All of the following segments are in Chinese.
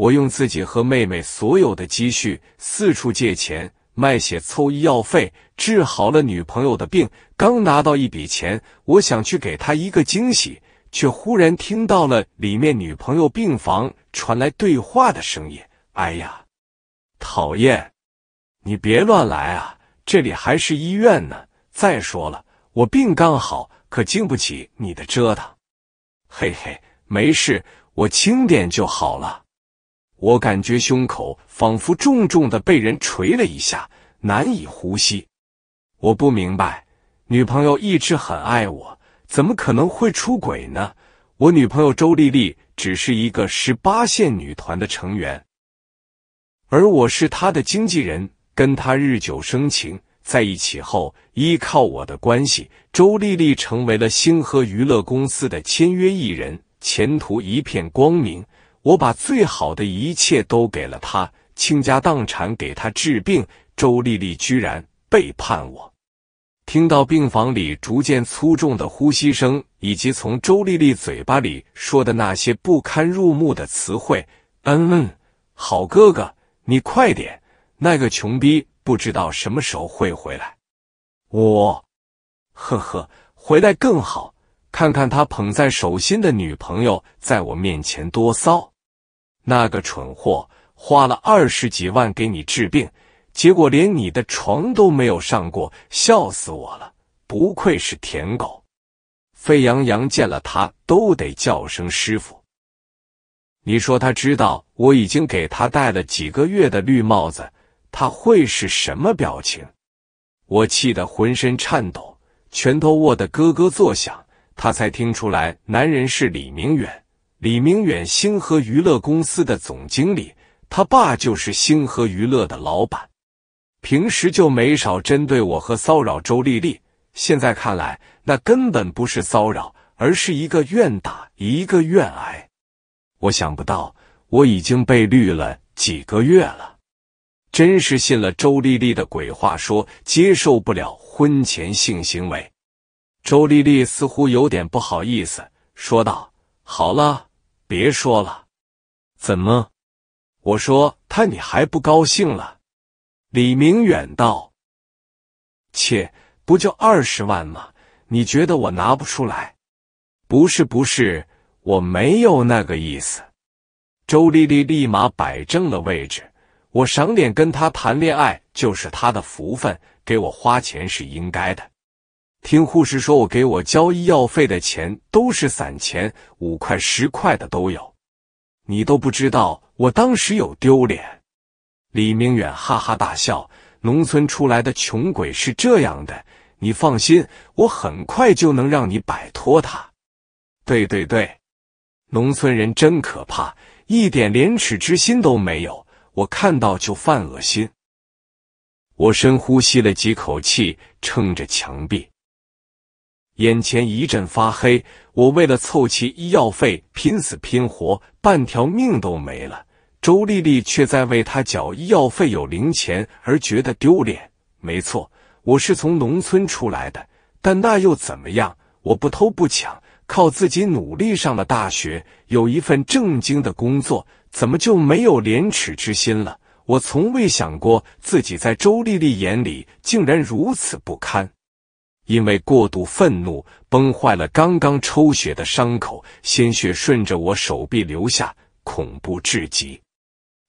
我用自己和妹妹所有的积蓄，四处借钱、卖血凑医药费，治好了女朋友的病。刚拿到一笔钱，我想去给她一个惊喜，却忽然听到了里面女朋友病房传来对话的声音。哎呀，讨厌！你别乱来啊，这里还是医院呢。再说了，我病刚好，可经不起你的折腾。嘿嘿，没事，我轻点就好了。我感觉胸口仿佛重重的被人捶了一下，难以呼吸。我不明白，女朋友一直很爱我，怎么可能会出轨呢？我女朋友周丽丽只是一个十八线女团的成员，而我是她的经纪人，跟她日久生情，在一起后，依靠我的关系，周丽丽成为了星河娱乐公司的签约艺人，前途一片光明。我把最好的一切都给了他，倾家荡产给他治病。周丽丽居然背叛我！听到病房里逐渐粗重的呼吸声，以及从周丽丽嘴巴里说的那些不堪入目的词汇，嗯嗯，好哥哥，你快点，那个穷逼不知道什么时候会回来。我，呵呵，回来更好，看看他捧在手心的女朋友在我面前多骚。那个蠢货花了二十几万给你治病，结果连你的床都没有上过，笑死我了！不愧是舔狗，沸羊羊见了他都得叫声师傅。你说他知道我已经给他戴了几个月的绿帽子，他会是什么表情？我气得浑身颤抖，拳头握得咯咯作响。他才听出来，男人是李明远。李明远，星河娱乐公司的总经理，他爸就是星河娱乐的老板。平时就没少针对我和骚扰周丽丽。现在看来，那根本不是骚扰，而是一个愿打一个愿挨。我想不到，我已经被绿了几个月了，真是信了周丽丽的鬼话，说接受不了婚前性行为。周丽丽似乎有点不好意思，说道：“好了。”别说了，怎么？我说他你还不高兴了？李明远道：“切，不就二十万吗？你觉得我拿不出来？不是不是，我没有那个意思。”周丽丽立马摆正了位置，我赏脸跟他谈恋爱就是他的福分，给我花钱是应该的。听护士说，我给我交医药费的钱都是散钱，五块十块的都有。你都不知道，我当时有丢脸。李明远哈哈大笑：“农村出来的穷鬼是这样的。”你放心，我很快就能让你摆脱他。对对对，农村人真可怕，一点廉耻之心都没有，我看到就犯恶心。我深呼吸了几口气，撑着墙壁。眼前一阵发黑，我为了凑齐医药费，拼死拼活，半条命都没了。周丽丽却在为她缴医药费有零钱而觉得丢脸。没错，我是从农村出来的，但那又怎么样？我不偷不抢，靠自己努力上了大学，有一份正经的工作，怎么就没有廉耻之心了？我从未想过自己在周丽丽眼里竟然如此不堪。因为过度愤怒，崩坏了刚刚抽血的伤口，鲜血顺着我手臂流下，恐怖至极。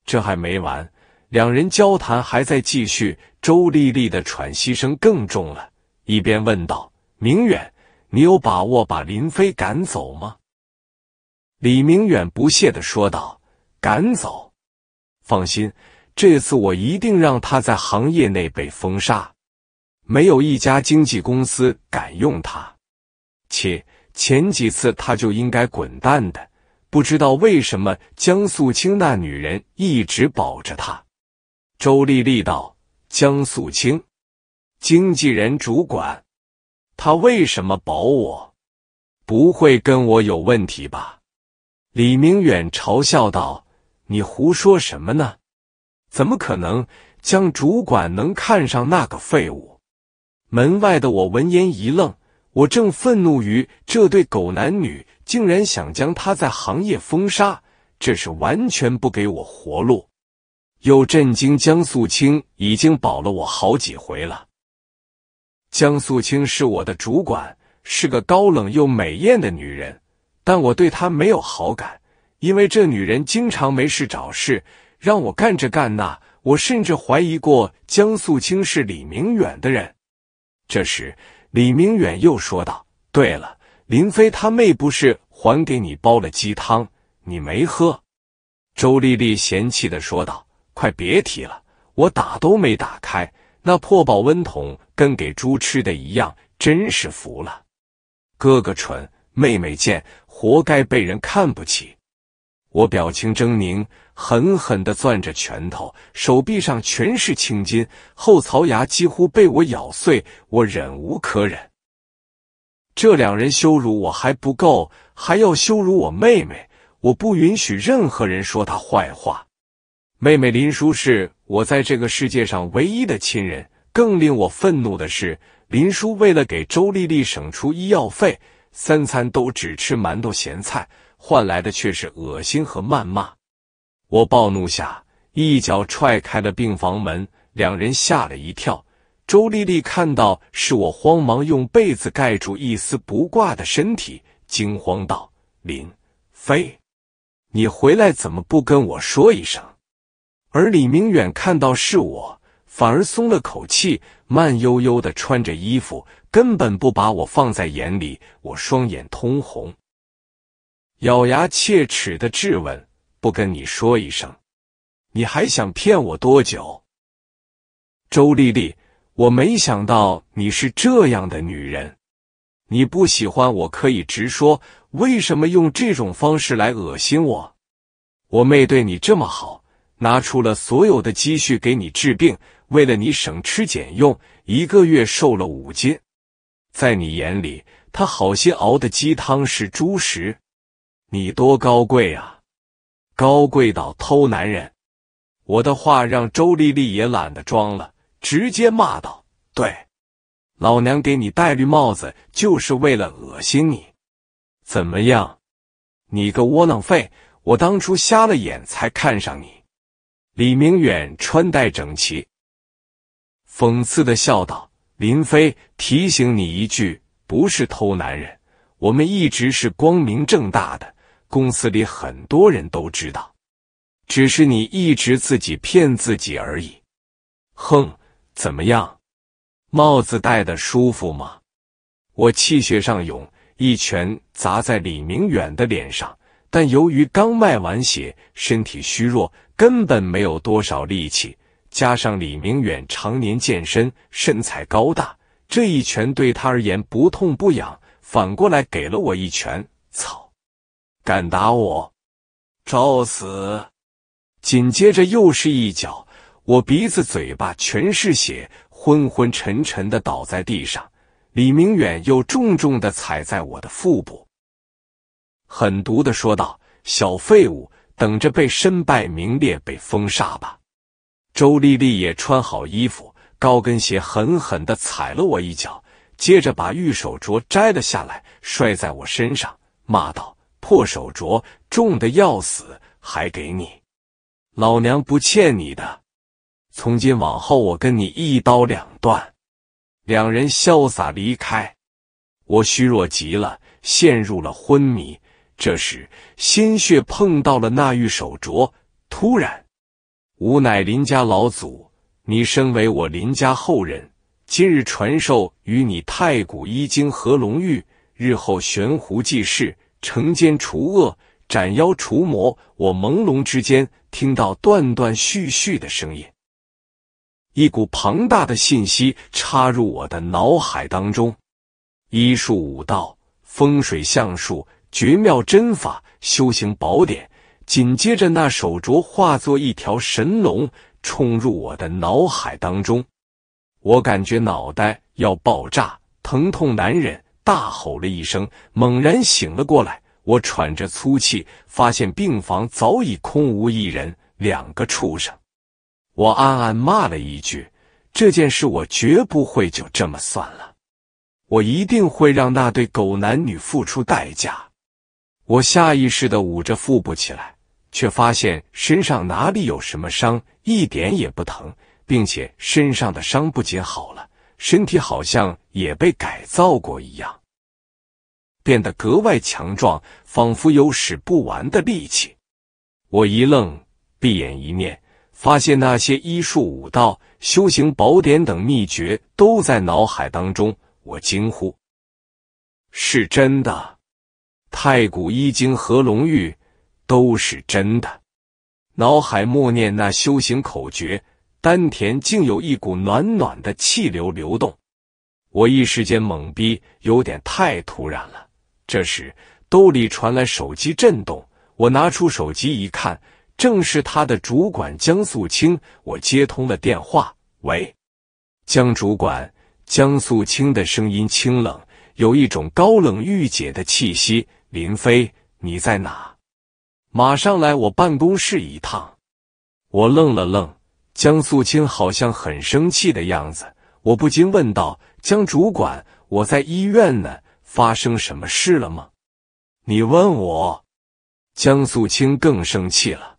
这还没完，两人交谈还在继续，周丽丽的喘息声更重了，一边问道：“明远，你有把握把林飞赶走吗？”李明远不屑的说道：“赶走？放心，这次我一定让他在行业内被封杀。”没有一家经纪公司敢用他，且前几次他就应该滚蛋的。不知道为什么江素清那女人一直保着他。周丽丽道：“江素清，经纪人主管，他为什么保我？不会跟我有问题吧？”李明远嘲笑道：“你胡说什么呢？怎么可能？江主管能看上那个废物？”门外的我闻言一愣，我正愤怒于这对狗男女竟然想将他在行业封杀，这是完全不给我活路。又震惊江素清已经保了我好几回了。江素清是我的主管，是个高冷又美艳的女人，但我对她没有好感，因为这女人经常没事找事，让我干这干那。我甚至怀疑过江素清是李明远的人。这时，李明远又说道：“对了，林飞他妹不是还给你煲了鸡汤，你没喝？”周丽丽嫌弃的说道：“快别提了，我打都没打开，那破保温桶跟给猪吃的一样，真是服了。哥哥蠢，妹妹贱，活该被人看不起。”我表情狰狞。狠狠的攥着拳头，手臂上全是青筋，后槽牙几乎被我咬碎。我忍无可忍，这两人羞辱我还不够，还要羞辱我妹妹。我不允许任何人说她坏话。妹妹林叔是我在这个世界上唯一的亲人。更令我愤怒的是，林叔为了给周丽丽省出医药费，三餐都只吃馒头咸菜，换来的却是恶心和谩骂。我暴怒下，一脚踹开了病房门，两人吓了一跳。周丽丽看到是我，慌忙用被子盖住一丝不挂的身体，惊慌道：“林飞，你回来怎么不跟我说一声？”而李明远看到是我，反而松了口气，慢悠悠的穿着衣服，根本不把我放在眼里。我双眼通红，咬牙切齿的质问。不跟你说一声，你还想骗我多久？周丽丽，我没想到你是这样的女人。你不喜欢我可以直说，为什么用这种方式来恶心我？我妹对你这么好，拿出了所有的积蓄给你治病，为了你省吃俭用，一个月瘦了五斤。在你眼里，她好心熬的鸡汤是猪食？你多高贵啊！高贵到偷男人，我的话让周丽丽也懒得装了，直接骂道：“对，老娘给你戴绿帽子就是为了恶心你。怎么样，你个窝囊废，我当初瞎了眼才看上你。”李明远穿戴整齐，讽刺的笑道：“林飞，提醒你一句，不是偷男人，我们一直是光明正大的。”公司里很多人都知道，只是你一直自己骗自己而已。哼，怎么样？帽子戴的舒服吗？我气血上涌，一拳砸在李明远的脸上，但由于刚卖完血，身体虚弱，根本没有多少力气。加上李明远常年健身，身材高大，这一拳对他而言不痛不痒，反过来给了我一拳。操！敢打我，找死！紧接着又是一脚，我鼻子、嘴巴全是血，昏昏沉沉的倒在地上。李明远又重重的踩在我的腹部，狠毒的说道：“小废物，等着被身败名裂、被封杀吧！”周丽丽也穿好衣服，高跟鞋狠狠的踩了我一脚，接着把玉手镯摘了下来，摔在我身上，骂道。破手镯重的要死，还给你，老娘不欠你的。从今往后，我跟你一刀两断。两人潇洒离开，我虚弱极了，陷入了昏迷。这时鲜血碰到了那玉手镯，突然，吾乃林家老祖，你身为我林家后人，今日传授与你太古一经和龙玉，日后悬壶济世。惩奸除恶，斩妖除魔。我朦胧之间听到断断续续的声音，一股庞大的信息插入我的脑海当中。医术、武道、风水、相术、绝妙针法、修行宝典。紧接着，那手镯化作一条神龙，冲入我的脑海当中。我感觉脑袋要爆炸，疼痛难忍。大吼了一声，猛然醒了过来。我喘着粗气，发现病房早已空无一人。两个畜生，我暗暗骂了一句。这件事我绝不会就这么算了，我一定会让那对狗男女付出代价。我下意识的捂着腹部起来，却发现身上哪里有什么伤，一点也不疼，并且身上的伤不仅好了。身体好像也被改造过一样，变得格外强壮，仿佛有使不完的力气。我一愣，闭眼一念，发现那些医术、武道、修行宝典等秘诀都在脑海当中。我惊呼：“是真的！太古医经和龙玉都是真的！”脑海默念那修行口诀。丹田竟有一股暖暖的气流流动，我一时间懵逼，有点太突然了。这时，兜里传来手机震动，我拿出手机一看，正是他的主管江素清。我接通了电话：“喂，江主管。”江素清的声音清冷，有一种高冷御姐的气息。“林飞，你在哪？马上来我办公室一趟。”我愣了愣。江素清好像很生气的样子，我不禁问道：“江主管，我在医院呢，发生什么事了吗？”你问我，江素清更生气了。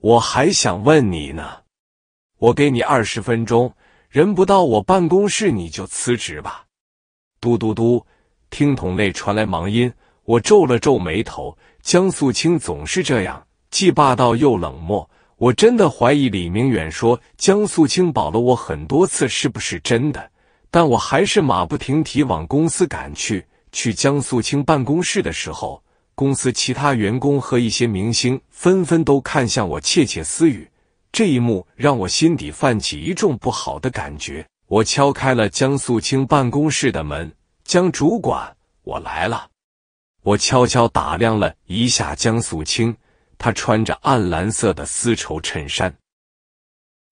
我还想问你呢，我给你二十分钟，人不到我办公室你就辞职吧。嘟嘟嘟，听筒内传来忙音，我皱了皱眉头。江素清总是这样，既霸道又冷漠。我真的怀疑李明远说江素清保了我很多次是不是真的，但我还是马不停蹄往公司赶去。去江素清办公室的时候，公司其他员工和一些明星纷纷都看向我，窃窃私语。这一幕让我心底泛起一众不好的感觉。我敲开了江素清办公室的门，江主管，我来了。我悄悄打量了一下江素清。他穿着暗蓝色的丝绸衬衫，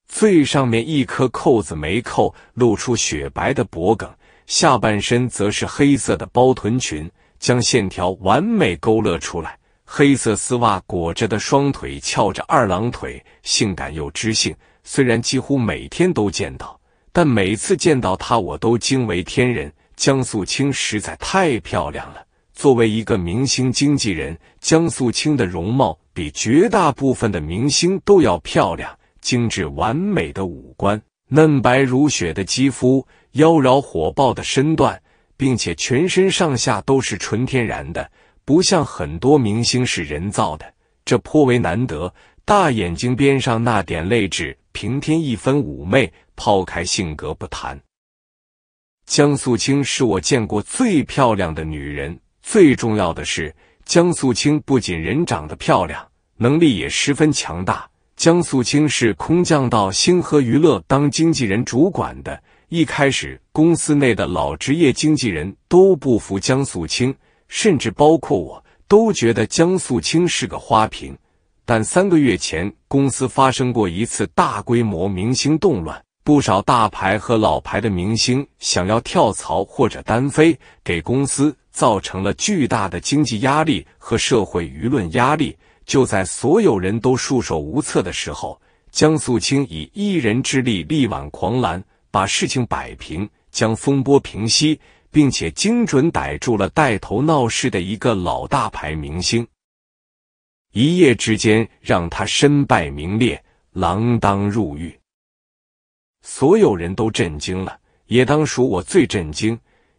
最上面一颗扣子没扣，露出雪白的脖颈；下半身则是黑色的包臀裙，将线条完美勾勒出来。黑色丝袜裹着的双腿翘着二郎腿，性感又知性。虽然几乎每天都见到，但每次见到她，我都惊为天人。江素清实在太漂亮了。作为一个明星经纪人，江素清的容貌比绝大部分的明星都要漂亮，精致完美的五官，嫩白如雪的肌肤，妖娆火爆的身段，并且全身上下都是纯天然的，不像很多明星是人造的，这颇为难得。大眼睛边上那点泪痣，平添一分妩媚。抛开性格不谈，江素清是我见过最漂亮的女人。最重要的是，江素清不仅人长得漂亮，能力也十分强大。江素清是空降到星河娱乐当经纪人主管的。一开始，公司内的老职业经纪人都不服江素清，甚至包括我都觉得江素清是个花瓶。但三个月前，公司发生过一次大规模明星动乱，不少大牌和老牌的明星想要跳槽或者单飞，给公司。造成了巨大的经济压力和社会舆论压力。就在所有人都束手无策的时候，江素清以一人之力力挽狂澜，把事情摆平，将风波平息，并且精准逮住了带头闹事的一个老大牌明星，一夜之间让他身败名裂，锒铛入狱。所有人都震惊了，也当属我最震惊。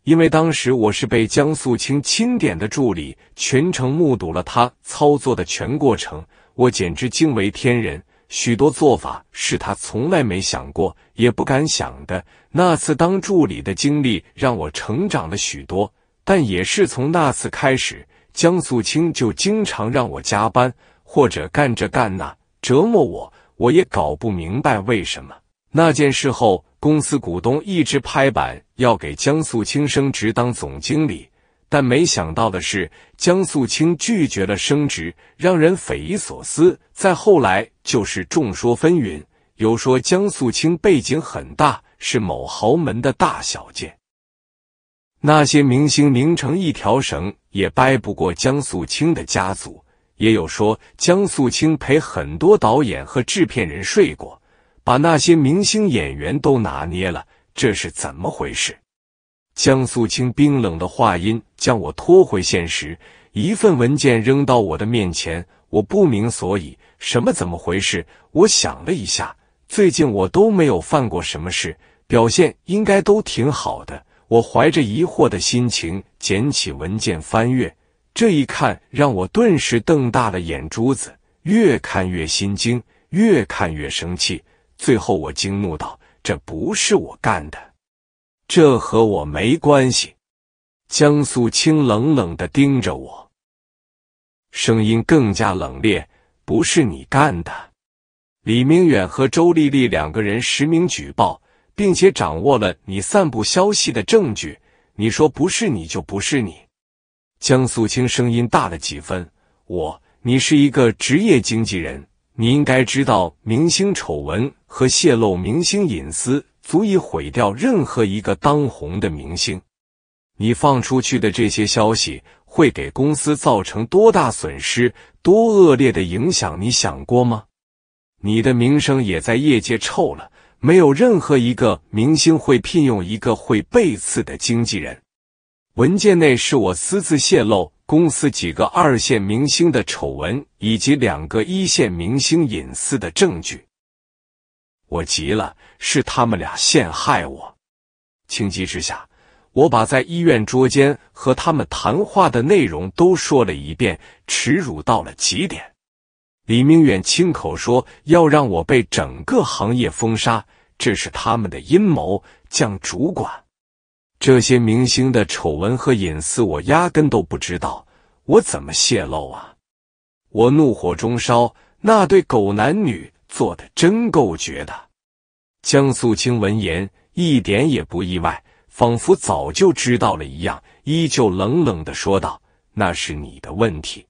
因为当时我是被江素清钦点的助理，全程目睹了他操作的全过程，我简直惊为天人。许多做法是他从来没想过也不敢想的。那次当助理的经历让我成长了许多，但也是从那次开始，江素清就经常让我加班或者干这干那，折磨我。我也搞不明白为什么。那件事后，公司股东一直拍板要给江素清升职当总经理，但没想到的是，江素清拒绝了升职，让人匪夷所思。再后来就是众说纷纭，有说江素清背景很大，是某豪门的大小姐，那些明星拧成一条绳也掰不过江素清的家族；也有说江素清陪很多导演和制片人睡过。把那些明星演员都拿捏了，这是怎么回事？江素清冰冷的话音将我拖回现实，一份文件扔到我的面前。我不明所以，什么怎么回事？我想了一下，最近我都没有犯过什么事，表现应该都挺好的。我怀着疑惑的心情捡起文件翻阅，这一看让我顿时瞪大了眼珠子，越看越心惊，越看越生气。最后，我惊怒道：“这不是我干的，这和我没关系。”江素清冷冷的盯着我，声音更加冷冽：“不是你干的。”李明远和周丽丽两个人实名举报，并且掌握了你散布消息的证据。你说不是你就不是你。”江素清声音大了几分：“我，你是一个职业经纪人。”你应该知道，明星丑闻和泄露明星隐私足以毁掉任何一个当红的明星。你放出去的这些消息会给公司造成多大损失、多恶劣的影响？你想过吗？你的名声也在业界臭了，没有任何一个明星会聘用一个会背刺的经纪人。文件内是我私自泄露。公司几个二线明星的丑闻，以及两个一线明星隐私的证据，我急了，是他们俩陷害我。情急之下，我把在医院捉奸和他们谈话的内容都说了一遍，耻辱到了极点。李明远亲口说要让我被整个行业封杀，这是他们的阴谋。将主管。这些明星的丑闻和隐私，我压根都不知道，我怎么泄露啊？我怒火中烧，那对狗男女做的真够绝的。江素清闻言一点也不意外，仿佛早就知道了一样，依旧冷冷的说道：“那是你的问题。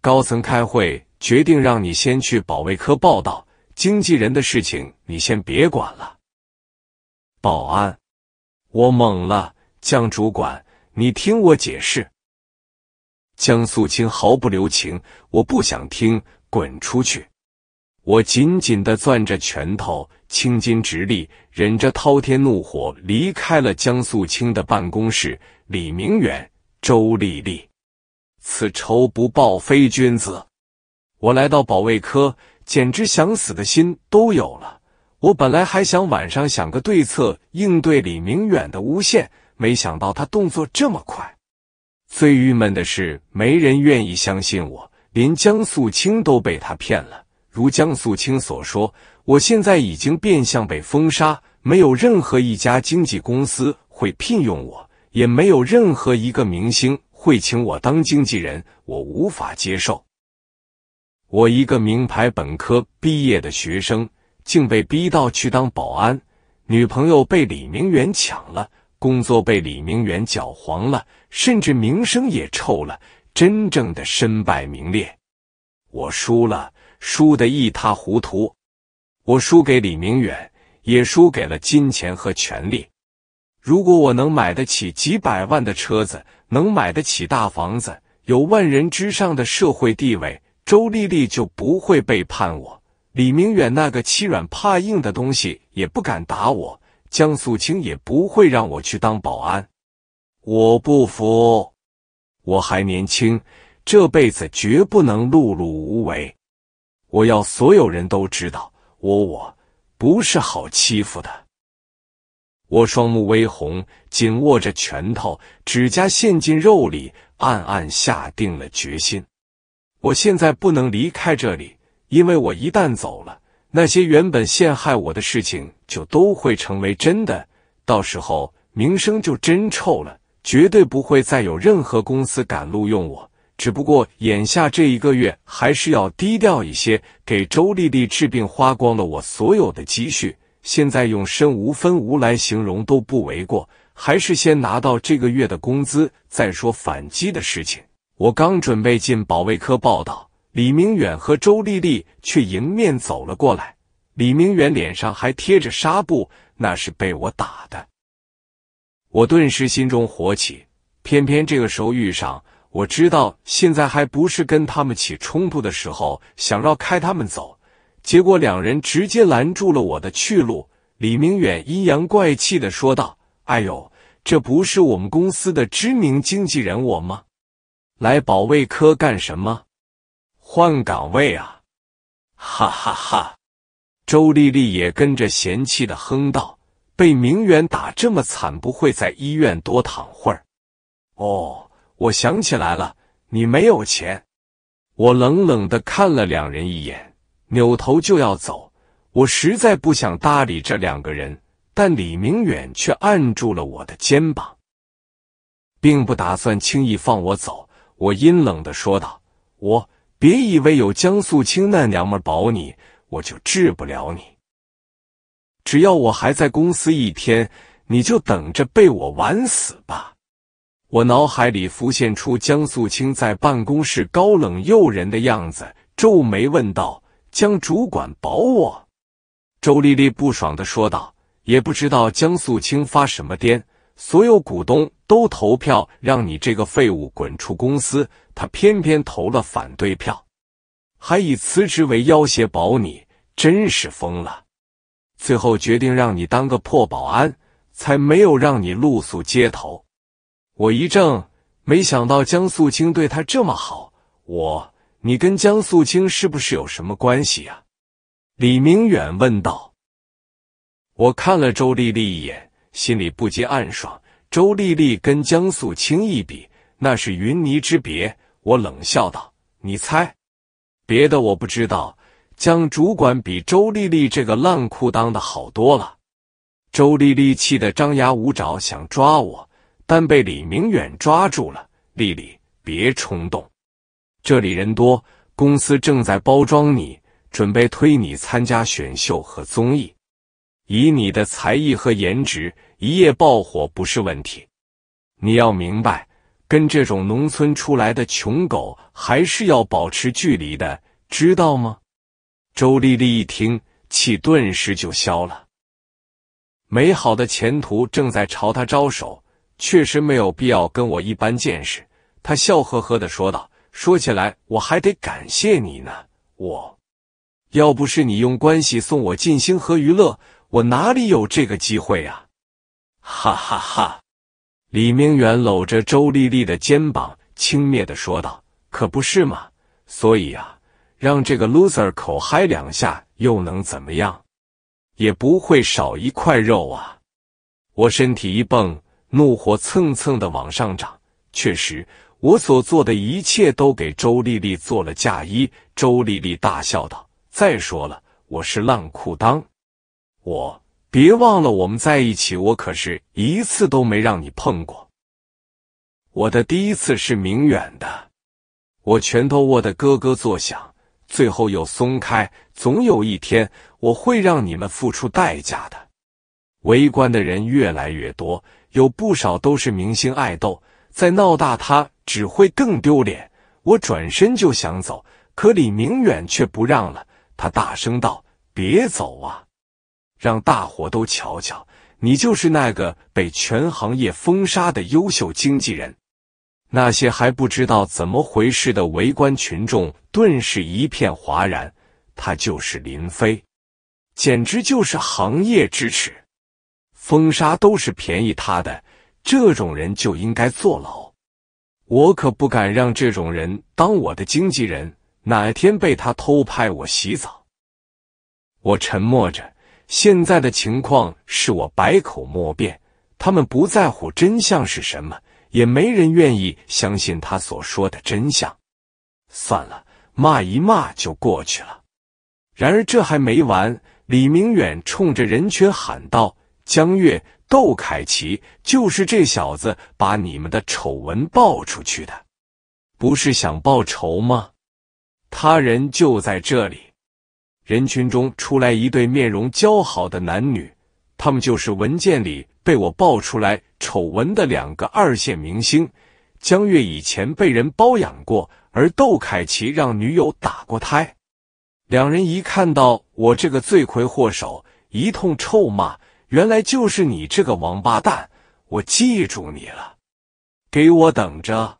高层开会决定让你先去保卫科报道，经纪人的事情你先别管了。”保安。我懵了，江主管，你听我解释。江素清毫不留情，我不想听，滚出去！我紧紧的攥着拳头，青筋直立，忍着滔天怒火离开了江素清的办公室。李明远、周丽丽，此仇不报非君子！我来到保卫科，简直想死的心都有了。我本来还想晚上想个对策应对李明远的诬陷，没想到他动作这么快。最郁闷的是，没人愿意相信我，连江素清都被他骗了。如江素清所说，我现在已经变相被封杀，没有任何一家经纪公司会聘用我，也没有任何一个明星会请我当经纪人。我无法接受，我一个名牌本科毕业的学生。竟被逼到去当保安，女朋友被李明远抢了，工作被李明远搅黄了，甚至名声也臭了，真正的身败名裂。我输了，输得一塌糊涂。我输给李明远，也输给了金钱和权力。如果我能买得起几百万的车子，能买得起大房子，有万人之上的社会地位，周丽丽就不会背叛我。李明远那个欺软怕硬的东西也不敢打我，江素清也不会让我去当保安。我不服，我还年轻，这辈子绝不能碌碌无为。我要所有人都知道，我我不是好欺负的。我双目微红，紧握着拳头，指甲陷进肉里，暗暗下定了决心。我现在不能离开这里。因为我一旦走了，那些原本陷害我的事情就都会成为真的，到时候名声就真臭了，绝对不会再有任何公司敢录用我。只不过眼下这一个月还是要低调一些，给周丽丽治病花光了我所有的积蓄，现在用身无分无来形容都不为过。还是先拿到这个月的工资再说反击的事情。我刚准备进保卫科报道。李明远和周丽丽却迎面走了过来。李明远脸上还贴着纱布，那是被我打的。我顿时心中火起，偏偏这个时候遇上。我知道现在还不是跟他们起冲突的时候，想绕开他们走，结果两人直接拦住了我的去路。李明远阴阳怪气的说道：“哎呦，这不是我们公司的知名经纪人我吗？来保卫科干什么？”换岗位啊！哈哈哈，周丽丽也跟着嫌弃的哼道：“被明远打这么惨，不会在医院多躺会儿？”哦，我想起来了，你没有钱。我冷冷的看了两人一眼，扭头就要走。我实在不想搭理这两个人，但李明远却按住了我的肩膀，并不打算轻易放我走。我阴冷的说道：“我。”别以为有江素清那娘们保你，我就治不了你。只要我还在公司一天，你就等着被我玩死吧！我脑海里浮现出江素清在办公室高冷诱人的样子，皱眉问道：“江主管保我？”周丽丽不爽的说道：“也不知道江素清发什么癫，所有股东都投票让你这个废物滚出公司。”他偏偏投了反对票，还以辞职为要挟保你，真是疯了！最后决定让你当个破保安，才没有让你露宿街头。我一怔，没想到江素清对他这么好。我，你跟江素清是不是有什么关系呀？李明远问道。我看了周丽丽一眼，心里不禁暗爽。周丽丽跟江素清一比，那是云泥之别。我冷笑道：“你猜，别的我不知道。江主管比周丽丽这个烂裤裆的好多了。”周丽丽气得张牙舞爪，想抓我，但被李明远抓住了。“丽丽，别冲动，这里人多，公司正在包装你，准备推你参加选秀和综艺。以你的才艺和颜值，一夜爆火不是问题。你要明白。”跟这种农村出来的穷狗还是要保持距离的，知道吗？周丽丽一听，气顿时就消了。美好的前途正在朝他招手，确实没有必要跟我一般见识。他笑呵呵的说道：“说起来，我还得感谢你呢。我要不是你用关系送我进星河娱乐，我哪里有这个机会啊？”哈哈哈。李明远搂着周丽丽的肩膀，轻蔑地说道：“可不是嘛，所以啊，让这个 loser 口嗨两下又能怎么样？也不会少一块肉啊！”我身体一蹦，怒火蹭蹭地往上涨。确实，我所做的一切都给周丽丽做了嫁衣。周丽丽大笑道：“再说了，我是烂裤裆，我……”别忘了，我们在一起，我可是一次都没让你碰过。我的第一次是明远的，我拳头握得咯咯作响，最后又松开。总有一天，我会让你们付出代价的。围观的人越来越多，有不少都是明星爱豆。再闹大，他只会更丢脸。我转身就想走，可李明远却不让了，他大声道：“别走啊！”让大伙都瞧瞧，你就是那个被全行业封杀的优秀经纪人。那些还不知道怎么回事的围观群众顿时一片哗然。他就是林飞，简直就是行业之耻。封杀都是便宜他的，这种人就应该坐牢。我可不敢让这种人当我的经纪人，哪天被他偷拍我洗澡，我沉默着。现在的情况是我百口莫辩，他们不在乎真相是什么，也没人愿意相信他所说的真相。算了，骂一骂就过去了。然而这还没完，李明远冲着人群喊道：“江月、窦凯奇，就是这小子把你们的丑闻爆出去的，不是想报仇吗？他人就在这里。”人群中出来一对面容姣好的男女，他们就是文件里被我爆出来丑闻的两个二线明星。江月以前被人包养过，而窦凯奇让女友打过胎。两人一看到我这个罪魁祸首，一通臭骂：“原来就是你这个王八蛋！我记住你了，给我等着！”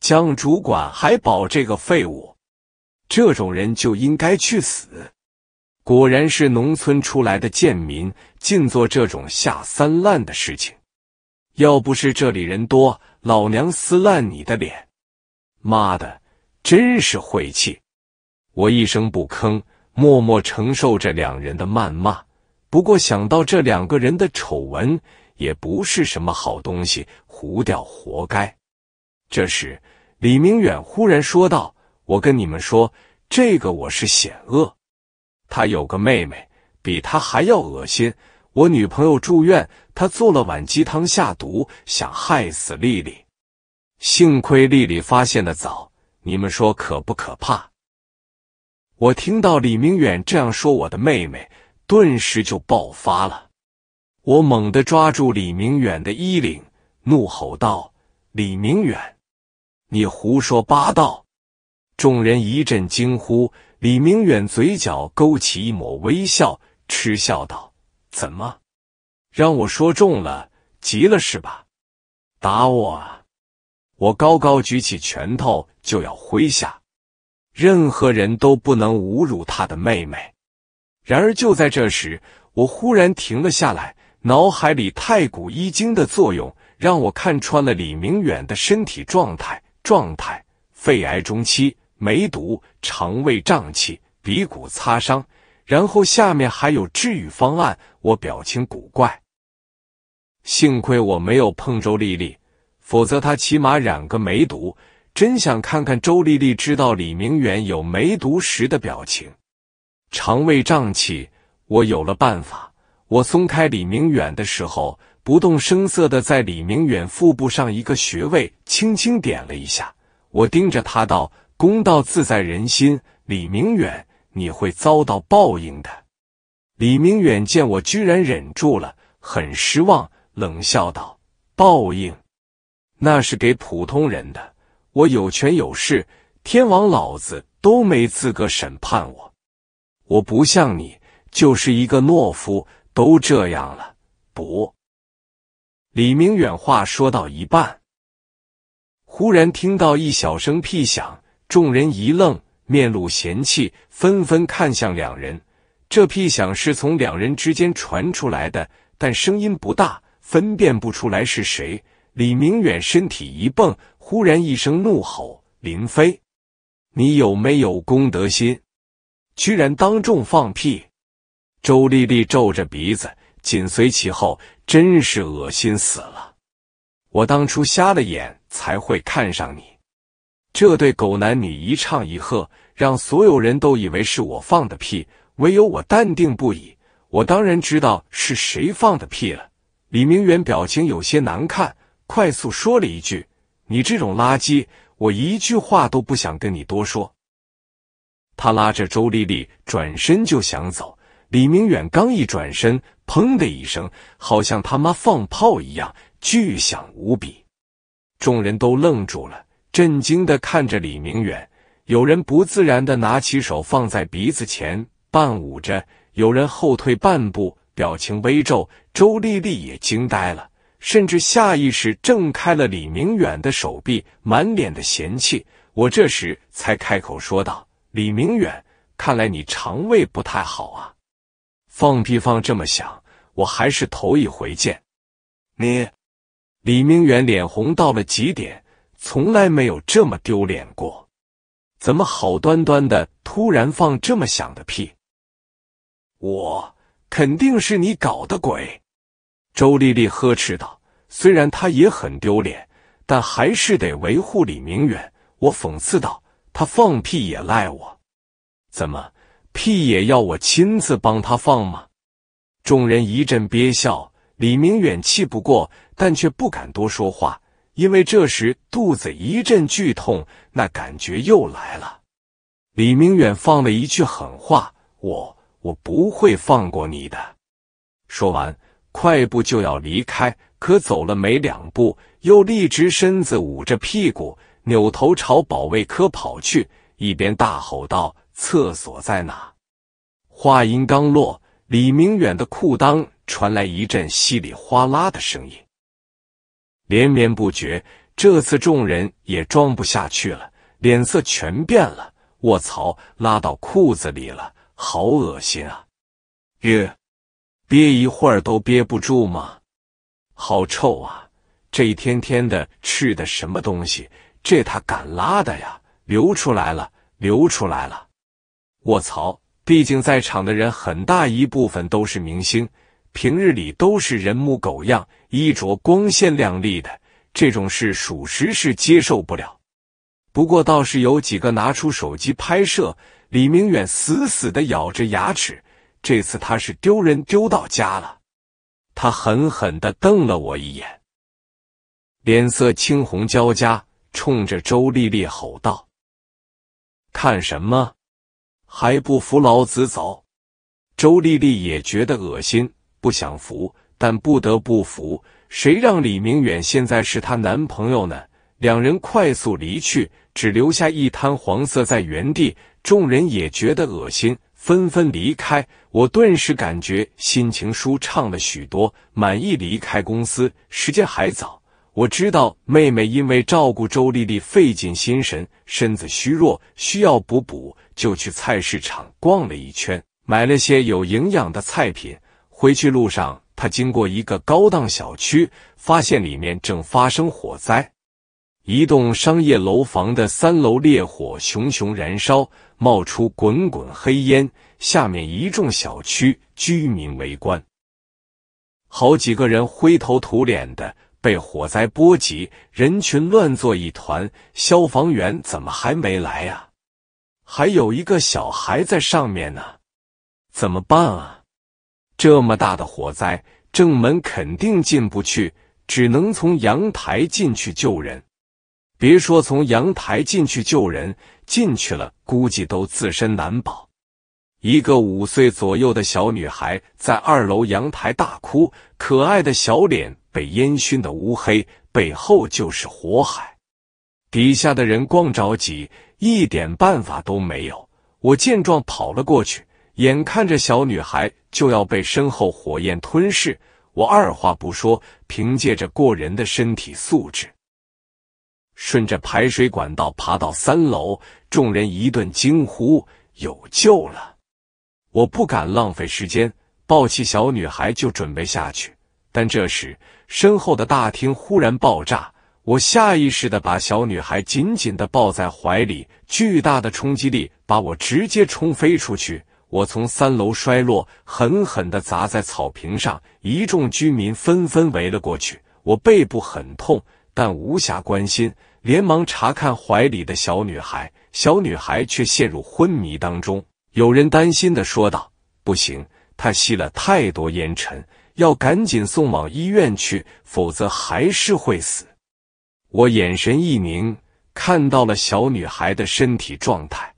江主管还保这个废物。这种人就应该去死！果然是农村出来的贱民，竟做这种下三滥的事情。要不是这里人多，老娘撕烂你的脸！妈的，真是晦气！我一声不吭，默默承受着两人的谩骂。不过想到这两个人的丑闻，也不是什么好东西，糊掉活该。这时，李明远忽然说道。我跟你们说，这个我是险恶。他有个妹妹，比他还要恶心。我女朋友住院，他做了碗鸡汤下毒，想害死丽丽。幸亏丽丽发现的早，你们说可不可怕？我听到李明远这样说，我的妹妹顿时就爆发了。我猛地抓住李明远的衣领，怒吼道：“李明远，你胡说八道！”众人一阵惊呼，李明远嘴角勾起一抹微笑，嗤笑道：“怎么，让我说中了，急了是吧？打我！啊！我高高举起拳头就要挥下，任何人都不能侮辱他的妹妹。”然而就在这时，我忽然停了下来，脑海里太古一经的作用让我看穿了李明远的身体状态，状态肺癌中期。梅毒、肠胃胀气、鼻骨擦伤，然后下面还有治愈方案。我表情古怪，幸亏我没有碰周丽丽，否则她起码染个梅毒。真想看看周丽丽知道李明远有梅毒时的表情。肠胃胀气，我有了办法。我松开李明远的时候，不动声色的在李明远腹部上一个穴位轻轻点了一下。我盯着他道。公道自在人心，李明远，你会遭到报应的。李明远见我居然忍住了，很失望，冷笑道：“报应，那是给普通人的。我有权有势，天王老子都没资格审判我。我不像你，就是一个懦夫。都这样了，不。”李明远话说到一半，忽然听到一小声屁响。众人一愣，面露嫌弃，纷纷看向两人。这屁响是从两人之间传出来的，但声音不大，分辨不出来是谁。李明远身体一蹦，忽然一声怒吼：“林飞，你有没有公德心？居然当众放屁！”周丽丽皱着鼻子，紧随其后，真是恶心死了！我当初瞎了眼才会看上你。这对狗男女一唱一和，让所有人都以为是我放的屁，唯有我淡定不已。我当然知道是谁放的屁了。李明远表情有些难看，快速说了一句：“你这种垃圾，我一句话都不想跟你多说。”他拉着周丽丽转身就想走。李明远刚一转身，砰的一声，好像他妈放炮一样，巨响无比，众人都愣住了。震惊的看着李明远，有人不自然的拿起手放在鼻子前半捂着，有人后退半步，表情微皱。周丽丽也惊呆了，甚至下意识挣开了李明远的手臂，满脸的嫌弃。我这时才开口说道：“李明远，看来你肠胃不太好啊，放屁放这么响，我还是头一回见。”你，李明远脸红到了极点。从来没有这么丢脸过，怎么好端端的突然放这么响的屁？我肯定是你搞的鬼！”周丽丽呵斥道。虽然她也很丢脸，但还是得维护李明远。我讽刺道：“他放屁也赖我，怎么屁也要我亲自帮他放吗？”众人一阵憋笑。李明远气不过，但却不敢多说话。因为这时肚子一阵剧痛，那感觉又来了。李明远放了一句狠话：“我，我不会放过你的。”说完，快步就要离开，可走了没两步，又立直身子，捂着屁股，扭头朝保卫科跑去，一边大吼道：“厕所在哪？”话音刚落，李明远的裤裆传来一阵稀里哗啦的声音。连绵不绝，这次众人也装不下去了，脸色全变了。卧槽，拉到裤子里了，好恶心啊！憋一会儿都憋不住吗？好臭啊！这一天天的吃的什么东西？这他敢拉的呀？流出来了，流出来了！卧槽！毕竟在场的人很大一部分都是明星，平日里都是人模狗样。衣着光鲜亮丽的这种事，属实是接受不了。不过倒是有几个拿出手机拍摄。李明远死死的咬着牙齿，这次他是丢人丢到家了。他狠狠的瞪了我一眼，脸色青红交加，冲着周丽丽吼道：“看什么？还不扶老子走？”周丽丽也觉得恶心，不想扶。但不得不服，谁让李明远现在是她男朋友呢？两人快速离去，只留下一滩黄色在原地。众人也觉得恶心，纷纷离开。我顿时感觉心情舒畅了许多，满意离开公司。时间还早，我知道妹妹因为照顾周丽丽费尽心神，身子虚弱，需要补补，就去菜市场逛了一圈，买了些有营养的菜品。回去路上。他经过一个高档小区，发现里面正发生火灾。一栋商业楼房的三楼烈火熊熊燃烧，冒出滚滚黑烟。下面一众小区居民围观，好几个人灰头土脸的被火灾波及，人群乱作一团。消防员怎么还没来啊？还有一个小孩在上面呢，怎么办啊？这么大的火灾，正门肯定进不去，只能从阳台进去救人。别说从阳台进去救人，进去了估计都自身难保。一个五岁左右的小女孩在二楼阳台大哭，可爱的小脸被烟熏得乌黑，背后就是火海。底下的人光着急，一点办法都没有。我见状跑了过去。眼看着小女孩就要被身后火焰吞噬，我二话不说，凭借着过人的身体素质，顺着排水管道爬到三楼。众人一顿惊呼：“有救了！”我不敢浪费时间，抱起小女孩就准备下去。但这时，身后的大厅忽然爆炸，我下意识的把小女孩紧紧的抱在怀里，巨大的冲击力把我直接冲飞出去。我从三楼摔落，狠狠地砸在草坪上。一众居民纷纷围了过去。我背部很痛，但无暇关心，连忙查看怀里的小女孩。小女孩却陷入昏迷当中。有人担心地说道：“不行，她吸了太多烟尘，要赶紧送往医院去，否则还是会死。”我眼神一凝，看到了小女孩的身体状态。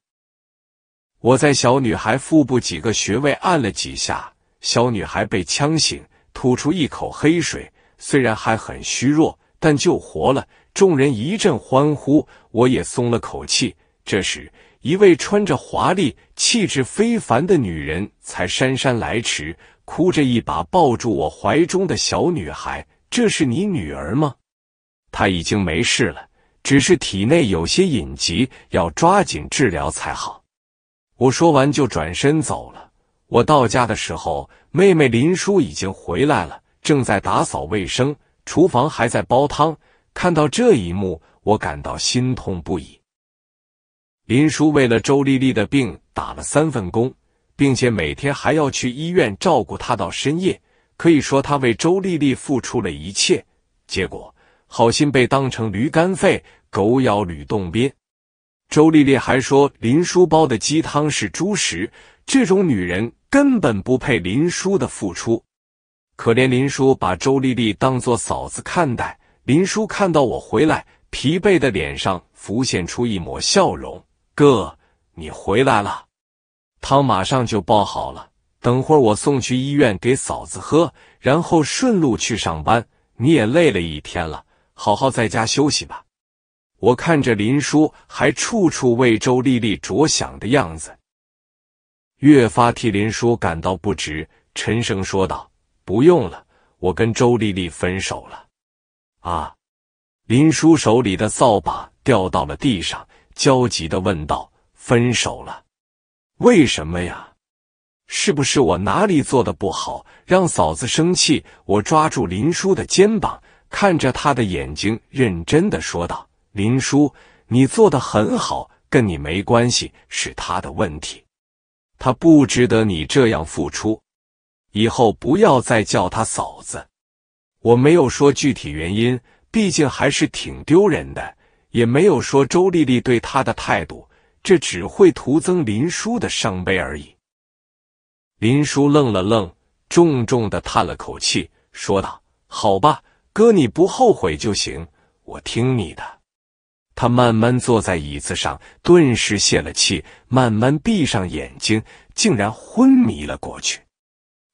我在小女孩腹部几个穴位按了几下，小女孩被呛醒，吐出一口黑水。虽然还很虚弱，但救活了，众人一阵欢呼，我也松了口气。这时，一位穿着华丽、气质非凡的女人才姗姗来迟，哭着一把抱住我怀中的小女孩：“这是你女儿吗？她已经没事了，只是体内有些隐疾，要抓紧治疗才好。”我说完就转身走了。我到家的时候，妹妹林叔已经回来了，正在打扫卫生，厨房还在煲汤。看到这一幕，我感到心痛不已。林叔为了周丽丽的病打了三份工，并且每天还要去医院照顾她到深夜，可以说他为周丽丽付出了一切。结果，好心被当成驴肝肺，狗咬吕洞宾。周丽丽还说，林叔煲的鸡汤是猪食，这种女人根本不配林叔的付出。可怜林叔把周丽丽当做嫂子看待。林叔看到我回来，疲惫的脸上浮现出一抹笑容：“哥，你回来了，汤马上就煲好了，等会儿我送去医院给嫂子喝，然后顺路去上班。你也累了一天了，好好在家休息吧。”我看着林叔还处处为周丽丽着想的样子，越发替林叔感到不值。陈生说道：“不用了，我跟周丽丽分手了。”啊！林叔手里的扫把掉到了地上，焦急的问道：“分手了？为什么呀？是不是我哪里做的不好，让嫂子生气？”我抓住林叔的肩膀，看着他的眼睛，认真的说道。林叔，你做的很好，跟你没关系，是他的问题，他不值得你这样付出。以后不要再叫他嫂子。我没有说具体原因，毕竟还是挺丢人的，也没有说周丽丽对他的态度，这只会徒增林叔的伤悲而已。林叔愣了愣，重重的叹了口气，说道：“好吧，哥，你不后悔就行，我听你的。”他慢慢坐在椅子上，顿时泄了气，慢慢闭上眼睛，竟然昏迷了过去。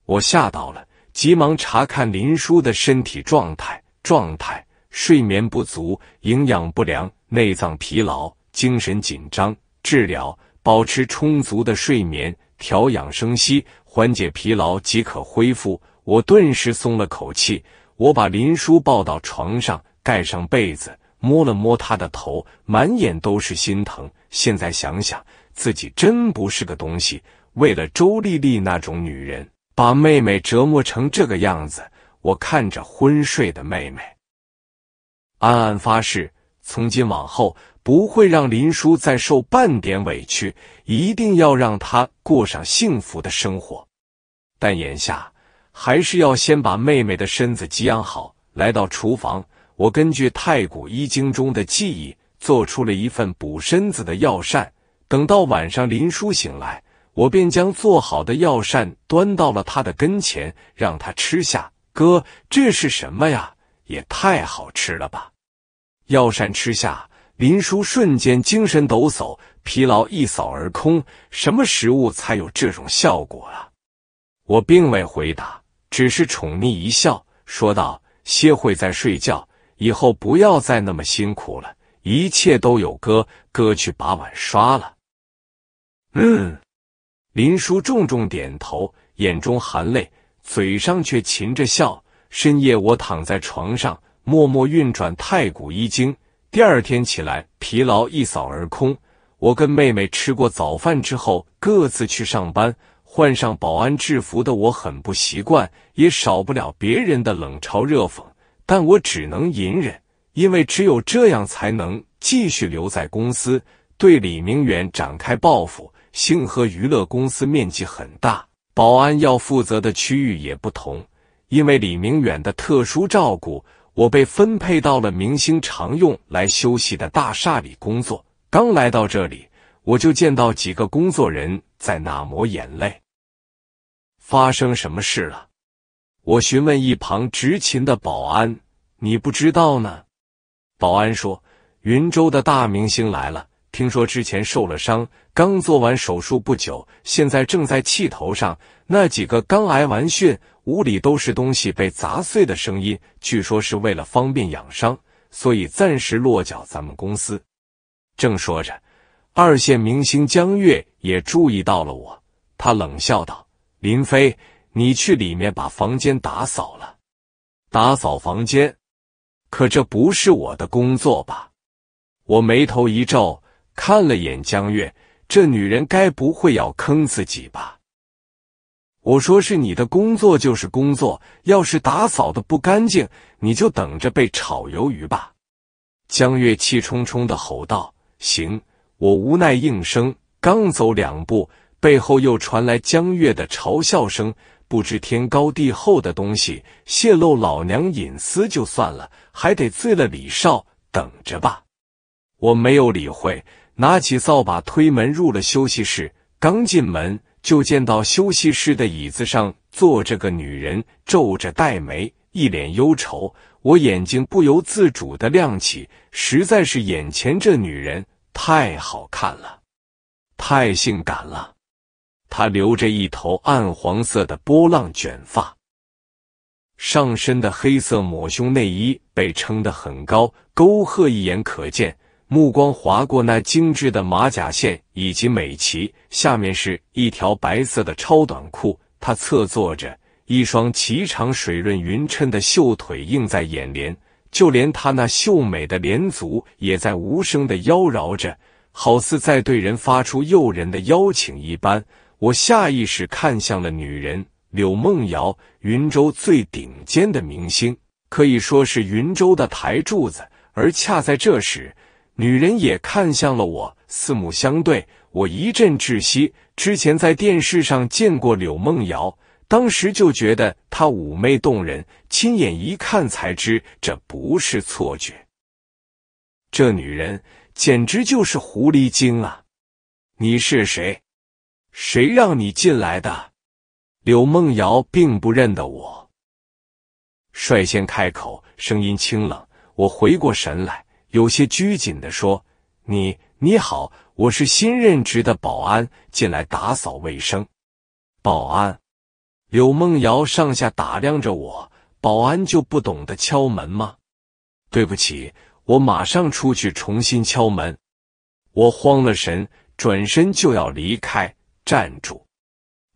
我吓到了，急忙查看林叔的身体状态，状态：睡眠不足，营养不良，内脏疲劳，精神紧张。治疗：保持充足的睡眠，调养生息，缓解疲劳即可恢复。我顿时松了口气，我把林叔抱到床上，盖上被子。摸了摸她的头，满眼都是心疼。现在想想，自己真不是个东西，为了周丽丽那种女人，把妹妹折磨成这个样子。我看着昏睡的妹妹，暗暗发誓，从今往后不会让林叔再受半点委屈，一定要让他过上幸福的生活。但眼下还是要先把妹妹的身子给养好。来到厨房。我根据太古医经中的记忆，做出了一份补身子的药膳。等到晚上，林叔醒来，我便将做好的药膳端到了他的跟前，让他吃下。哥，这是什么呀？也太好吃了吧！药膳吃下，林叔瞬间精神抖擞，疲劳一扫而空。什么食物才有这种效果啊？我并未回答，只是宠溺一笑，说道：“歇会再睡觉。”以后不要再那么辛苦了，一切都有哥。哥去把碗刷了。嗯，林叔重重点头，眼中含泪，嘴上却噙着笑。深夜，我躺在床上，默默运转太古一经，第二天起来，疲劳一扫而空。我跟妹妹吃过早饭之后，各自去上班。换上保安制服的我很不习惯，也少不了别人的冷嘲热讽。但我只能隐忍，因为只有这样才能继续留在公司，对李明远展开报复。星河娱乐公司面积很大，保安要负责的区域也不同。因为李明远的特殊照顾，我被分配到了明星常用来休息的大厦里工作。刚来到这里，我就见到几个工作人在那抹眼泪，发生什么事了？我询问一旁执勤的保安：“你不知道呢？”保安说：“云州的大明星来了，听说之前受了伤，刚做完手术不久，现在正在气头上。那几个刚挨完训，屋里都是东西被砸碎的声音。据说是为了方便养伤，所以暂时落脚咱们公司。”正说着，二线明星江月也注意到了我，他冷笑道：“林飞。”你去里面把房间打扫了，打扫房间，可这不是我的工作吧？我眉头一皱，看了眼江月，这女人该不会要坑自己吧？我说是你的工作就是工作，要是打扫的不干净，你就等着被炒鱿鱼吧！江月气冲冲的吼道：“行！”我无奈应声，刚走两步，背后又传来江月的嘲笑声。不知天高地厚的东西泄露老娘隐私就算了，还得醉了李少，等着吧！我没有理会，拿起扫把推门入了休息室。刚进门就见到休息室的椅子上坐着个女人，皱着黛眉，一脸忧愁。我眼睛不由自主的亮起，实在是眼前这女人太好看了，太性感了。她留着一头暗黄色的波浪卷发，上身的黑色抹胸内衣被撑得很高，沟壑一眼可见。目光划过那精致的马甲线以及美琪。下面是一条白色的超短裤。她侧坐着，一双齐长、水润、匀称的秀腿映在眼帘，就连她那秀美的脸足也在无声的妖娆着，好似在对人发出诱人的邀请一般。我下意识看向了女人柳梦瑶，云州最顶尖的明星，可以说是云州的台柱子。而恰在这时，女人也看向了我，四目相对，我一阵窒息。之前在电视上见过柳梦瑶，当时就觉得她妩媚动人，亲眼一看才知这不是错觉。这女人简直就是狐狸精啊！你是谁？谁让你进来的？柳梦瑶并不认得我，率先开口，声音清冷。我回过神来，有些拘谨地说：“你你好，我是新任职的保安，进来打扫卫生。”保安，柳梦瑶上下打量着我，保安就不懂得敲门吗？对不起，我马上出去重新敲门。我慌了神，转身就要离开。站住！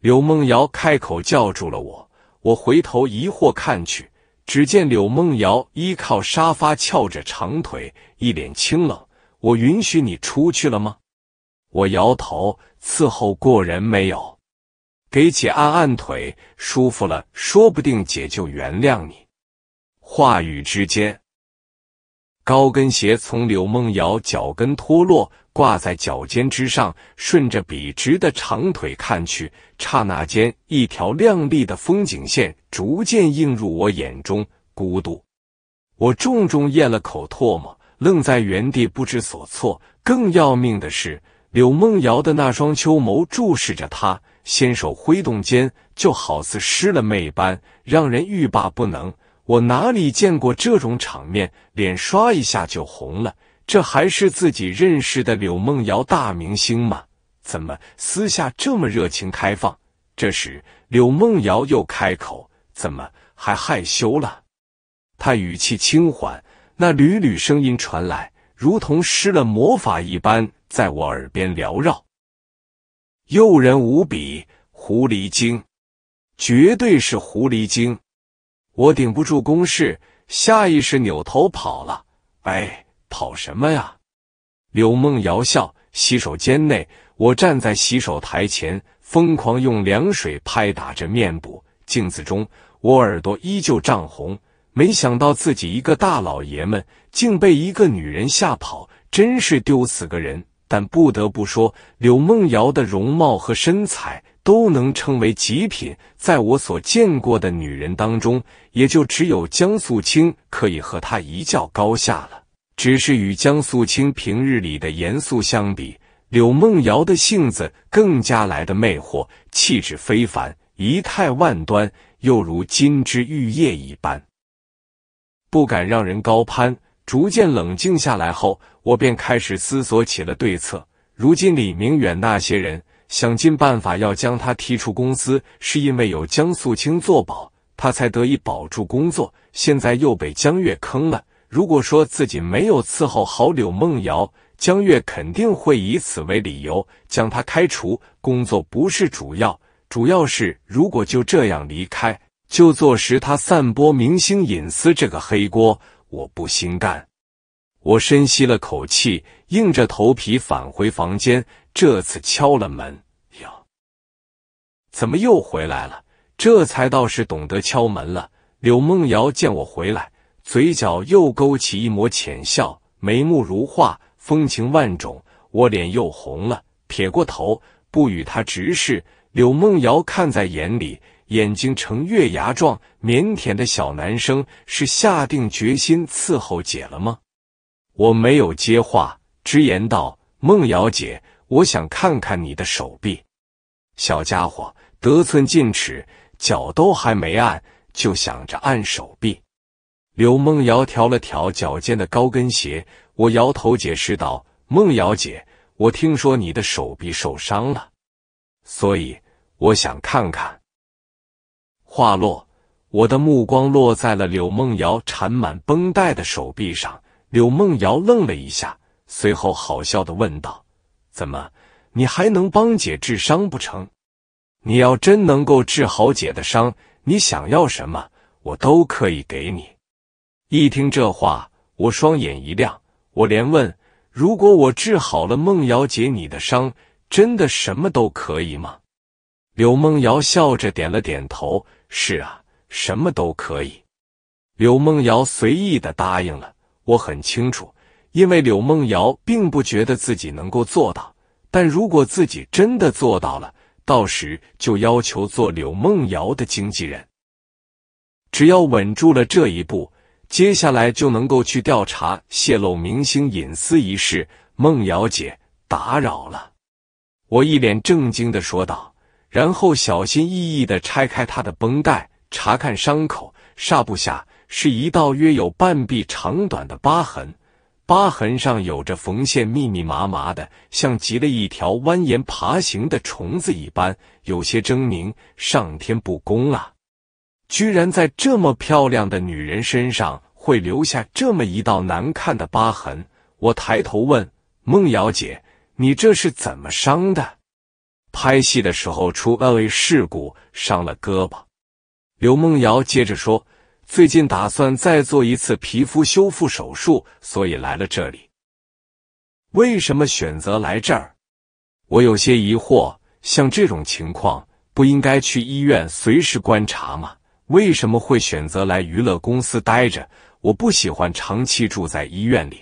柳梦瑶开口叫住了我。我回头疑惑看去，只见柳梦瑶依靠沙发，翘着长腿，一脸清冷。我允许你出去了吗？我摇头。伺候过人没有？给姐按按腿，舒服了，说不定姐就原谅你。话语之间，高跟鞋从柳梦瑶脚跟脱落。挂在脚尖之上，顺着笔直的长腿看去，刹那间，一条亮丽的风景线逐渐映入我眼中。孤独，我重重咽了口唾沫，愣在原地不知所措。更要命的是，柳梦瑶的那双秋眸注视着他，纤手挥动间，就好似失了魅般，让人欲罢不能。我哪里见过这种场面，脸刷一下就红了。这还是自己认识的柳梦瑶大明星吗？怎么私下这么热情开放？这时，柳梦瑶又开口：“怎么还害羞了？”她语气轻缓，那缕缕声音传来，如同施了魔法一般，在我耳边缭绕，诱人无比。狐狸精，绝对是狐狸精！我顶不住攻势，下意识扭头跑了。哎。跑什么呀？柳梦瑶笑。洗手间内，我站在洗手台前，疯狂用凉水拍打着面部。镜子中，我耳朵依旧涨红。没想到自己一个大老爷们，竟被一个女人吓跑，真是丢死个人。但不得不说，柳梦瑶的容貌和身材都能称为极品，在我所见过的女人当中，也就只有江素清可以和她一较高下了。只是与江素清平日里的严肃相比，柳梦瑶的性子更加来的魅惑，气质非凡，仪态万端，又如金枝玉叶一般，不敢让人高攀。逐渐冷静下来后，我便开始思索起了对策。如今李明远那些人想尽办法要将他踢出公司，是因为有江素清作保，他才得以保住工作。现在又被江月坑了。如果说自己没有伺候好柳梦瑶，江月肯定会以此为理由将她开除。工作不是主要，主要是如果就这样离开，就坐实他散播明星隐私这个黑锅，我不心干。我深吸了口气，硬着头皮返回房间。这次敲了门，哟，怎么又回来了？这才倒是懂得敲门了。柳梦瑶见我回来。嘴角又勾起一抹浅笑，眉目如画，风情万种。我脸又红了，撇过头，不与他直视。柳梦瑶看在眼里，眼睛呈月牙状，腼腆的小男生是下定决心伺候姐了吗？我没有接话，直言道：“梦瑶姐，我想看看你的手臂。”小家伙得寸进尺，脚都还没按，就想着按手臂。柳梦瑶调了调脚尖的高跟鞋，我摇头解释道：“梦瑶姐，我听说你的手臂受伤了，所以我想看看。”话落，我的目光落在了柳梦瑶缠满绷带的手臂上。柳梦瑶愣了一下，随后好笑的问道：“怎么，你还能帮姐治伤不成？你要真能够治好姐的伤，你想要什么，我都可以给你。”一听这话，我双眼一亮，我连问：“如果我治好了孟瑶姐你的伤，真的什么都可以吗？”柳梦瑶笑着点了点头：“是啊，什么都可以。”柳梦瑶随意的答应了。我很清楚，因为柳梦瑶并不觉得自己能够做到，但如果自己真的做到了，到时就要求做柳梦瑶的经纪人。只要稳住了这一步。接下来就能够去调查泄露明星隐私一事。梦瑶姐，打扰了，我一脸正经的说道，然后小心翼翼的拆开她的绷带，查看伤口。纱布下是一道约有半臂长短的疤痕，疤痕上有着缝线，密密麻麻的，像极了一条蜿蜒爬行的虫子一般，有些狰狞。上天不公啊！居然在这么漂亮的女人身上会留下这么一道难看的疤痕！我抬头问孟瑶姐：“你这是怎么伤的？”拍戏的时候出意位事故，伤了胳膊。刘梦瑶接着说：“最近打算再做一次皮肤修复手术，所以来了这里。”为什么选择来这儿？我有些疑惑。像这种情况，不应该去医院随时观察吗？为什么会选择来娱乐公司待着？我不喜欢长期住在医院里。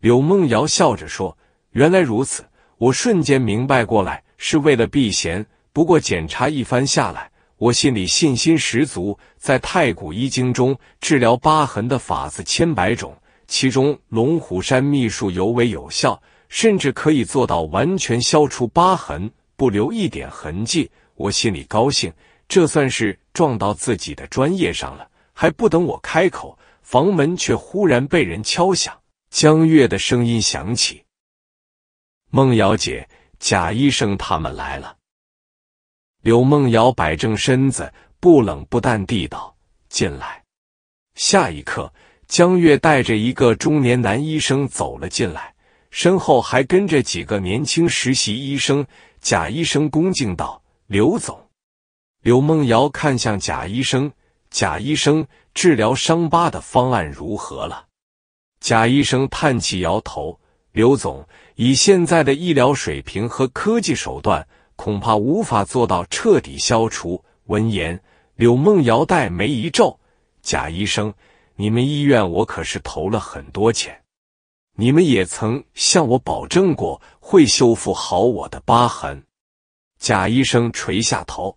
柳梦瑶笑着说：“原来如此，我瞬间明白过来，是为了避嫌。不过检查一番下来，我心里信心十足。在《太古医经》中，治疗疤痕的法子千百种，其中龙虎山秘术尤为有效，甚至可以做到完全消除疤痕，不留一点痕迹。我心里高兴，这算是……”撞到自己的专业上了，还不等我开口，房门却忽然被人敲响，江月的声音响起：“孟瑶姐，贾医生他们来了。”刘梦瑶摆正身子，不冷不淡地道：“进来。”下一刻，江月带着一个中年男医生走了进来，身后还跟着几个年轻实习医生。贾医生恭敬道：“刘总。”刘梦瑶看向贾医生，贾医生治疗伤疤的方案如何了？贾医生叹气摇头。刘总，以现在的医疗水平和科技手段，恐怕无法做到彻底消除。闻言，柳梦瑶黛眉一皱：“贾医生，你们医院我可是投了很多钱，你们也曾向我保证过会修复好我的疤痕。”贾医生垂下头。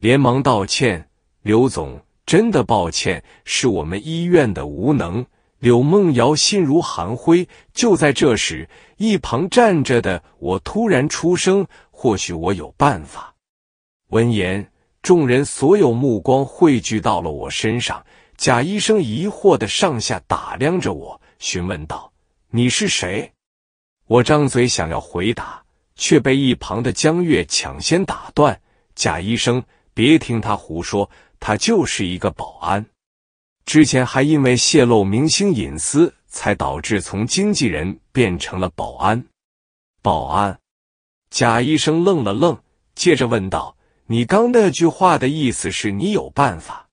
连忙道歉，刘总，真的抱歉，是我们医院的无能。柳梦瑶心如寒灰。就在这时，一旁站着的我突然出声：“或许我有办法。”闻言，众人所有目光汇聚到了我身上。贾医生疑惑的上下打量着我，询问道：“你是谁？”我张嘴想要回答，却被一旁的江月抢先打断。贾医生。别听他胡说，他就是一个保安，之前还因为泄露明星隐私，才导致从经纪人变成了保安。保安，贾医生愣了愣，接着问道：“你刚那句话的意思是你有办法？”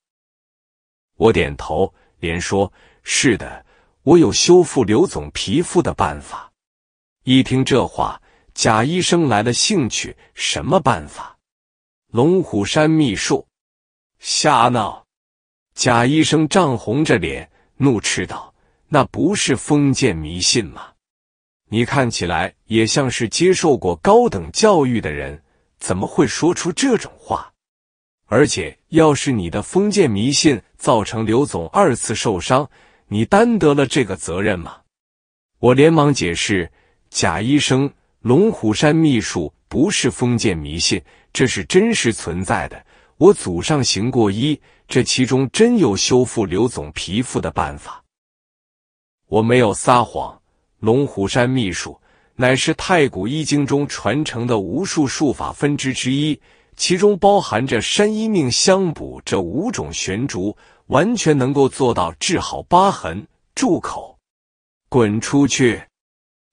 我点头，连说是的，我有修复刘总皮肤的办法。一听这话，贾医生来了兴趣，什么办法？龙虎山秘术，瞎闹！贾医生涨红着脸怒斥道：“那不是封建迷信吗？你看起来也像是接受过高等教育的人，怎么会说出这种话？而且，要是你的封建迷信造成刘总二次受伤，你担得了这个责任吗？”我连忙解释：“贾医生，龙虎山秘术不是封建迷信。”这是真实存在的，我祖上行过医，这其中真有修复刘总皮肤的办法。我没有撒谎，龙虎山秘术乃是太古医经中传承的无数术法分支之一，其中包含着山医命相补这五种玄竹，完全能够做到治好疤痕。住口！滚出去！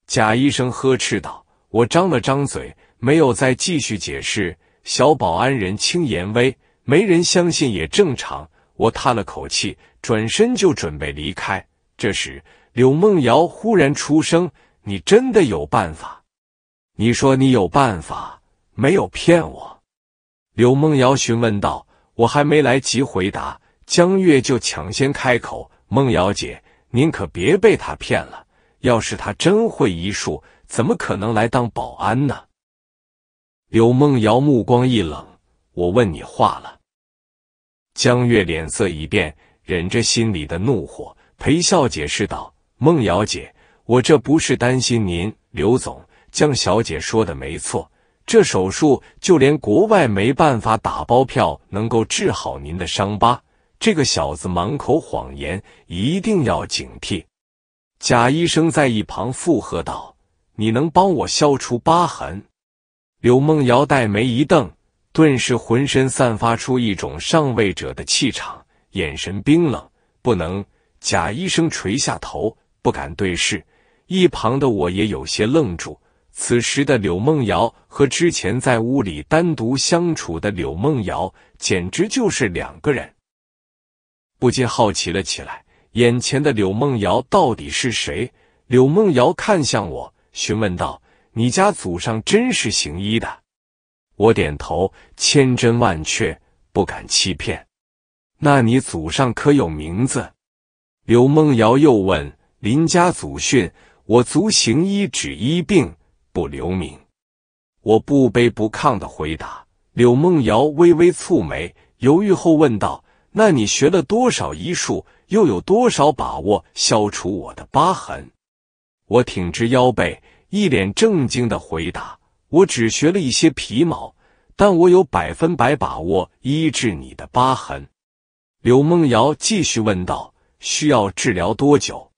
贾医生呵斥道。我张了张嘴，没有再继续解释。小保安人轻言微，没人相信也正常。我叹了口气，转身就准备离开。这时，柳梦瑶忽然出声：“你真的有办法？你说你有办法，没有骗我？”柳梦瑶询问道。我还没来及回答，江月就抢先开口：“梦瑶姐，您可别被他骗了。要是他真会医术，怎么可能来当保安呢？”柳梦瑶目光一冷：“我问你话了。”江月脸色一变，忍着心里的怒火，陪笑解释道：“梦瑶姐，我这不是担心您，刘总，江小姐说的没错，这手术就连国外没办法打包票能够治好您的伤疤。这个小子满口谎言，一定要警惕。”贾医生在一旁附和道：“你能帮我消除疤痕？”柳梦瑶黛眉一瞪，顿时浑身散发出一种上位者的气场，眼神冰冷。不能，贾医生垂下头，不敢对视。一旁的我也有些愣住。此时的柳梦瑶和之前在屋里单独相处的柳梦瑶，简直就是两个人，不禁好奇了起来。眼前的柳梦瑶到底是谁？柳梦瑶看向我，询问道。你家祖上真是行医的，我点头，千真万确，不敢欺骗。那你祖上可有名字？柳梦瑶又问。林家祖训，我族行医只医病，不留名。我不卑不亢的回答。柳梦瑶微微蹙眉，犹豫后问道：“那你学了多少医术？又有多少把握消除我的疤痕？”我挺直腰背。一脸正经的回答：“我只学了一些皮毛，但我有百分百把握医治你的疤痕。”柳梦瑶继续问道：“需要治疗多久？”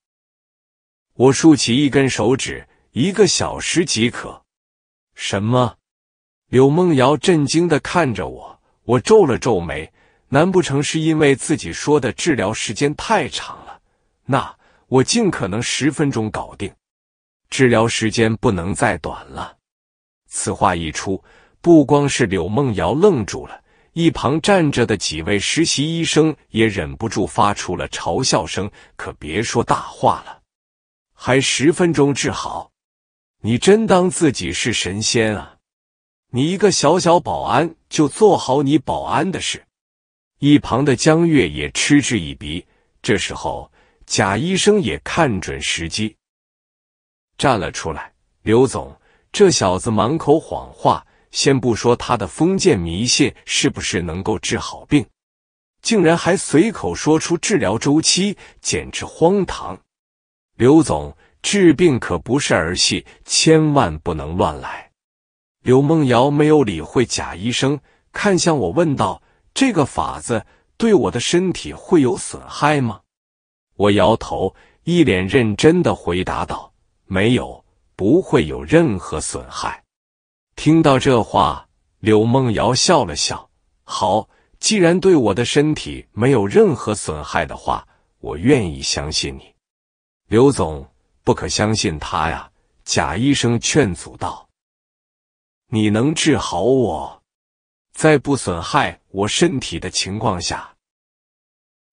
我竖起一根手指：“一个小时即可。”什么？柳梦瑶震惊的看着我，我皱了皱眉，难不成是因为自己说的治疗时间太长了？那我尽可能十分钟搞定。治疗时间不能再短了。此话一出，不光是柳梦瑶愣住了，一旁站着的几位实习医生也忍不住发出了嘲笑声：“可别说大话了，还十分钟治好？你真当自己是神仙啊？你一个小小保安就做好你保安的事。”一旁的江月也嗤之以鼻。这时候，贾医生也看准时机。站了出来，刘总，这小子满口谎话，先不说他的封建迷信是不是能够治好病，竟然还随口说出治疗周期，简直荒唐。刘总，治病可不是儿戏，千万不能乱来。刘梦瑶没有理会贾医生，看向我问道：“这个法子对我的身体会有损害吗？”我摇头，一脸认真的回答道。没有，不会有任何损害。听到这话，柳梦瑶笑了笑：“好，既然对我的身体没有任何损害的话，我愿意相信你。”刘总，不可相信他呀！贾医生劝阻道：“你能治好我，在不损害我身体的情况下。”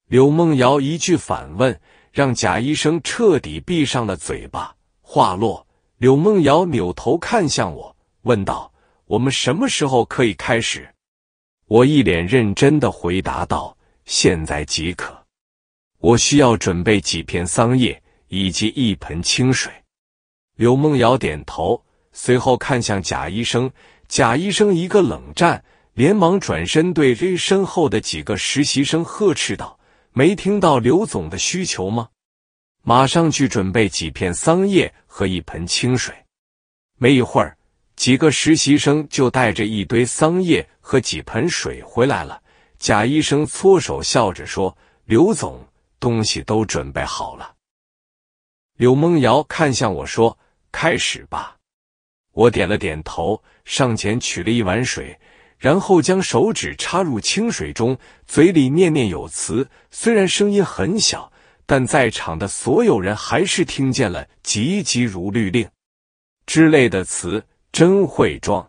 柳梦瑶一句反问，让贾医生彻底闭上了嘴巴。话落，柳梦瑶扭头看向我，问道：“我们什么时候可以开始？”我一脸认真的回答道：“现在即可。我需要准备几片桑叶以及一盆清水。”柳梦瑶点头，随后看向贾医生。贾医生一个冷战，连忙转身对身后的几个实习生呵斥道：“没听到刘总的需求吗？”马上去准备几片桑叶和一盆清水。没一会儿，几个实习生就带着一堆桑叶和几盆水回来了。贾医生搓手笑着说：“刘总，东西都准备好了。”刘梦瑶看向我说：“开始吧。”我点了点头，上前取了一碗水，然后将手指插入清水中，嘴里念念有词，虽然声音很小。但在场的所有人还是听见了“急急如律令”之类的词，真会装。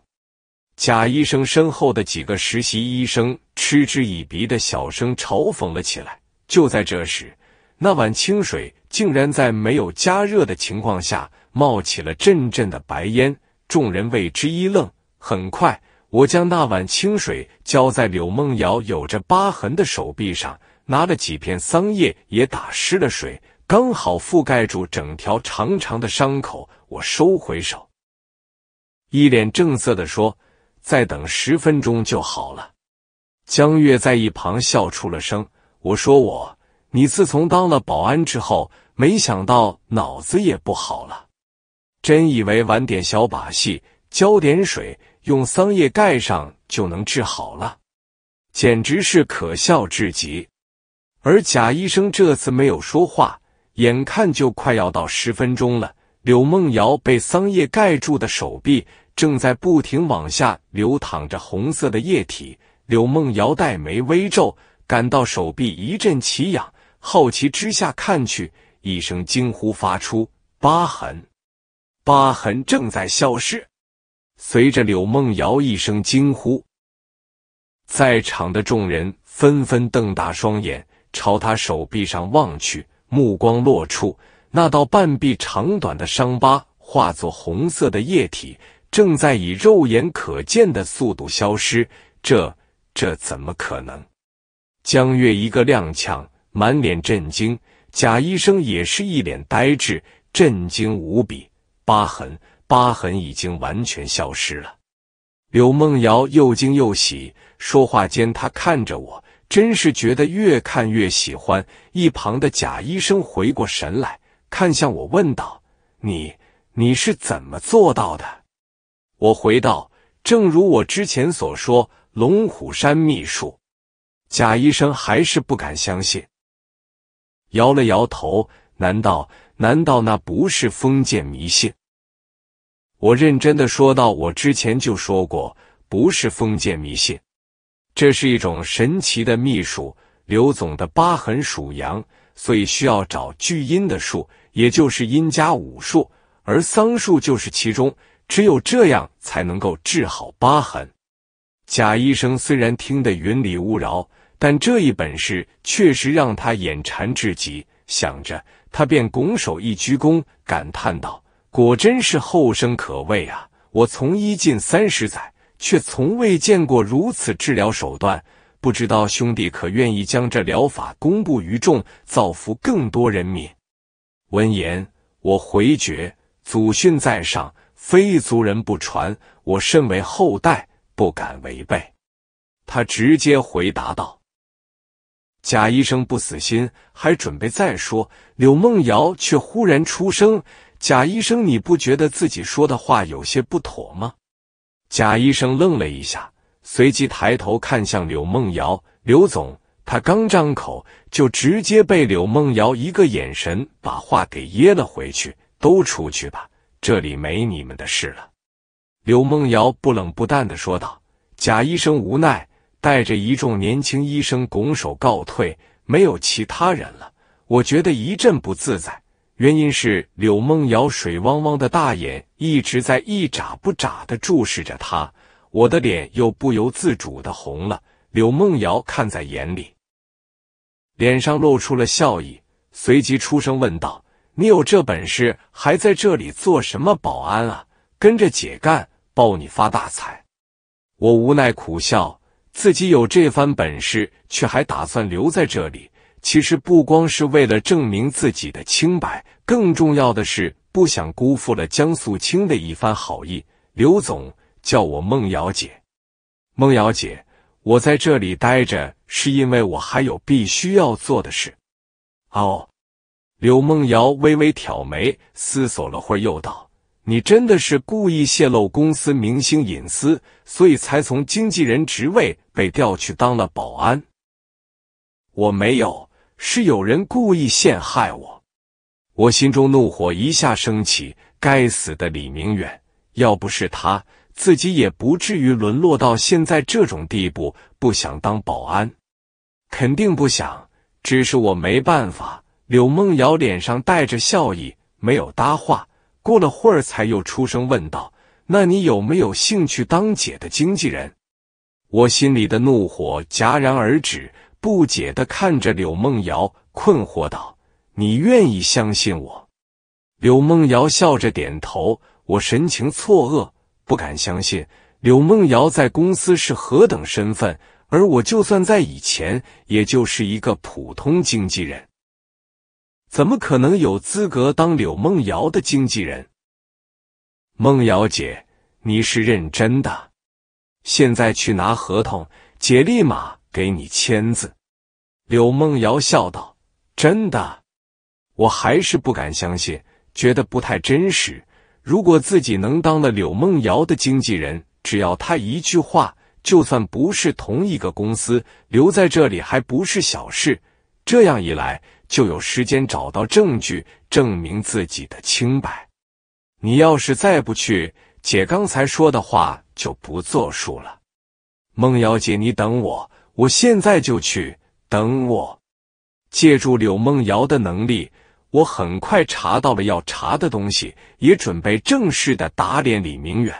贾医生身后的几个实习医生嗤之以鼻的小声嘲讽了起来。就在这时，那碗清水竟然在没有加热的情况下冒起了阵阵的白烟，众人为之一愣。很快，我将那碗清水浇在柳梦瑶有着疤痕的手臂上。拿了几片桑叶，也打湿了水，刚好覆盖住整条长长的伤口。我收回手，一脸正色的说：“再等十分钟就好了。”江月在一旁笑出了声。我说：“我，你自从当了保安之后，没想到脑子也不好了，真以为玩点小把戏，浇点水，用桑叶盖上就能治好了，简直是可笑至极。”而贾医生这次没有说话，眼看就快要到十分钟了。柳梦瑶被桑叶盖住的手臂正在不停往下流淌着红色的液体。柳梦瑶黛眉微皱，感到手臂一阵奇痒，好奇之下看去，一声惊呼发出：“疤痕，疤痕正在消失！”随着柳梦瑶一声惊呼，在场的众人纷纷瞪大双眼。朝他手臂上望去，目光落处，那道半臂长短的伤疤化作红色的液体，正在以肉眼可见的速度消失。这这怎么可能？江月一个踉跄，满脸震惊。贾医生也是一脸呆滞，震惊无比。疤痕，疤痕已经完全消失了。柳梦瑶又惊又喜，说话间，她看着我。真是觉得越看越喜欢。一旁的贾医生回过神来，看向我，问道：“你你是怎么做到的？”我回道：“正如我之前所说，龙虎山秘术。”贾医生还是不敢相信，摇了摇头：“难道难道那不是封建迷信？”我认真的说道：“我之前就说过，不是封建迷信。”这是一种神奇的秘术。刘总的疤痕属阳，所以需要找巨阴的术，也就是阴加五术，而桑树就是其中。只有这样，才能够治好疤痕。贾医生虽然听得云里雾绕，但这一本事确实让他眼馋至极。想着，他便拱手一鞠躬，感叹道：“果真是后生可畏啊！我从医近三十载。”却从未见过如此治疗手段，不知道兄弟可愿意将这疗法公布于众，造福更多人民？闻言，我回绝：祖训在上，非族人不传。我身为后代，不敢违背。他直接回答道：“贾医生不死心，还准备再说。”柳梦瑶却忽然出声：“贾医生，你不觉得自己说的话有些不妥吗？”贾医生愣了一下，随即抬头看向柳梦瑶。刘总，他刚张口，就直接被柳梦瑶一个眼神把话给噎了回去。都出去吧，这里没你们的事了。柳梦瑶不冷不淡的说道。贾医生无奈，带着一众年轻医生拱手告退。没有其他人了，我觉得一阵不自在。原因是柳梦瑶水汪汪的大眼一直在一眨不眨的注视着他，我的脸又不由自主的红了。柳梦瑶看在眼里，脸上露出了笑意，随即出声问道：“你有这本事，还在这里做什么保安啊？跟着姐干，包你发大财。”我无奈苦笑，自己有这番本事，却还打算留在这里。其实不光是为了证明自己的清白，更重要的是不想辜负了江素清的一番好意。刘总叫我孟瑶姐，孟瑶姐，我在这里待着是因为我还有必须要做的事。哦，柳梦瑶微微挑眉，思索了会儿，又道：“你真的是故意泄露公司明星隐私，所以才从经纪人职位被调去当了保安？”我没有。是有人故意陷害我，我心中怒火一下升起。该死的李明远，要不是他，自己也不至于沦落到现在这种地步。不想当保安，肯定不想，只是我没办法。柳梦瑶脸上带着笑意，没有搭话。过了会儿，才又出声问道：“那你有没有兴趣当姐的经纪人？”我心里的怒火戛然而止。不解的看着柳梦瑶，困惑道：“你愿意相信我？”柳梦瑶笑着点头。我神情错愕，不敢相信柳梦瑶在公司是何等身份，而我就算在以前，也就是一个普通经纪人，怎么可能有资格当柳梦瑶的经纪人？梦瑶姐，你是认真的？现在去拿合同，姐立马给你签字。柳梦瑶笑道：“真的，我还是不敢相信，觉得不太真实。如果自己能当了柳梦瑶的经纪人，只要她一句话，就算不是同一个公司，留在这里还不是小事？这样一来，就有时间找到证据，证明自己的清白。你要是再不去，姐刚才说的话就不作数了。”梦瑶姐，你等我，我现在就去。等我，借助柳梦瑶的能力，我很快查到了要查的东西，也准备正式的打脸李明远。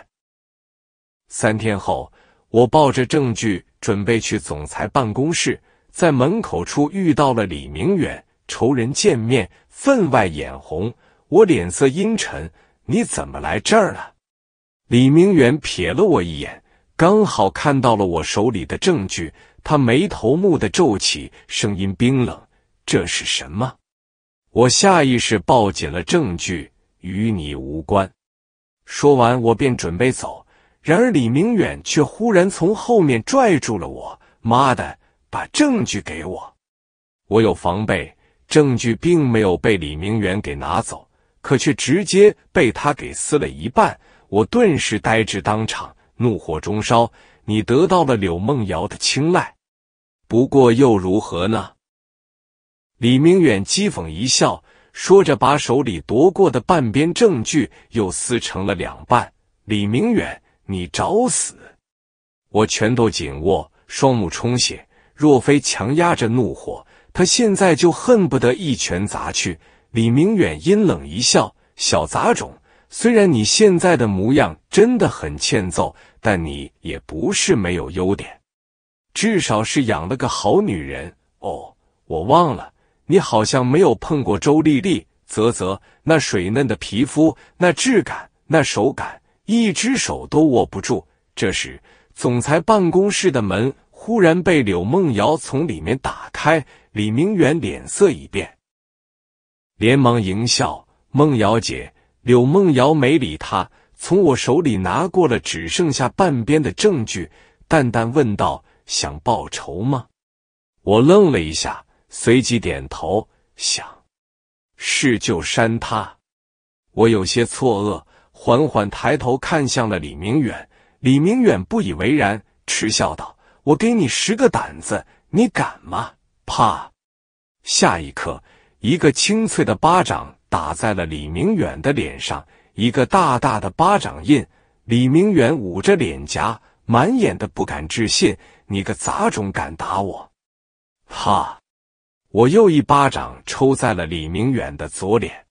三天后，我抱着证据准备去总裁办公室，在门口处遇到了李明远，仇人见面，分外眼红。我脸色阴沉：“你怎么来这儿了？”李明远瞥了我一眼，刚好看到了我手里的证据。他眉头目的皱起，声音冰冷：“这是什么？”我下意识抱紧了证据，与你无关。说完，我便准备走。然而李明远却忽然从后面拽住了我：“妈的，把证据给我！”我有防备，证据并没有被李明远给拿走，可却直接被他给撕了一半。我顿时呆滞当场，怒火中烧。你得到了柳梦瑶的青睐，不过又如何呢？李明远讥讽一笑，说着把手里夺过的半边证据又撕成了两半。李明远，你找死！我拳头紧握，双目充血，若非强压着怒火，他现在就恨不得一拳砸去。李明远阴冷一笑：“小杂种！”虽然你现在的模样真的很欠揍，但你也不是没有优点，至少是养了个好女人哦。我忘了，你好像没有碰过周丽丽。啧啧，那水嫩的皮肤，那质感，那手感，一只手都握不住。这时，总裁办公室的门忽然被柳梦瑶从里面打开，李明远脸色一变，连忙迎笑：“梦瑶姐。”柳梦瑶没理他，从我手里拿过了只剩下半边的证据，淡淡问道：“想报仇吗？”我愣了一下，随即点头：“想。”“是就扇他。”我有些错愕，缓缓抬头看向了李明远。李明远不以为然，嗤笑道：“我给你十个胆子，你敢吗？”“怕。”下一刻，一个清脆的巴掌。打在了李明远的脸上，一个大大的巴掌印。李明远捂着脸颊，满眼的不敢置信：“你个杂种，敢打我！”哈！我又一巴掌抽在了李明远的左脸。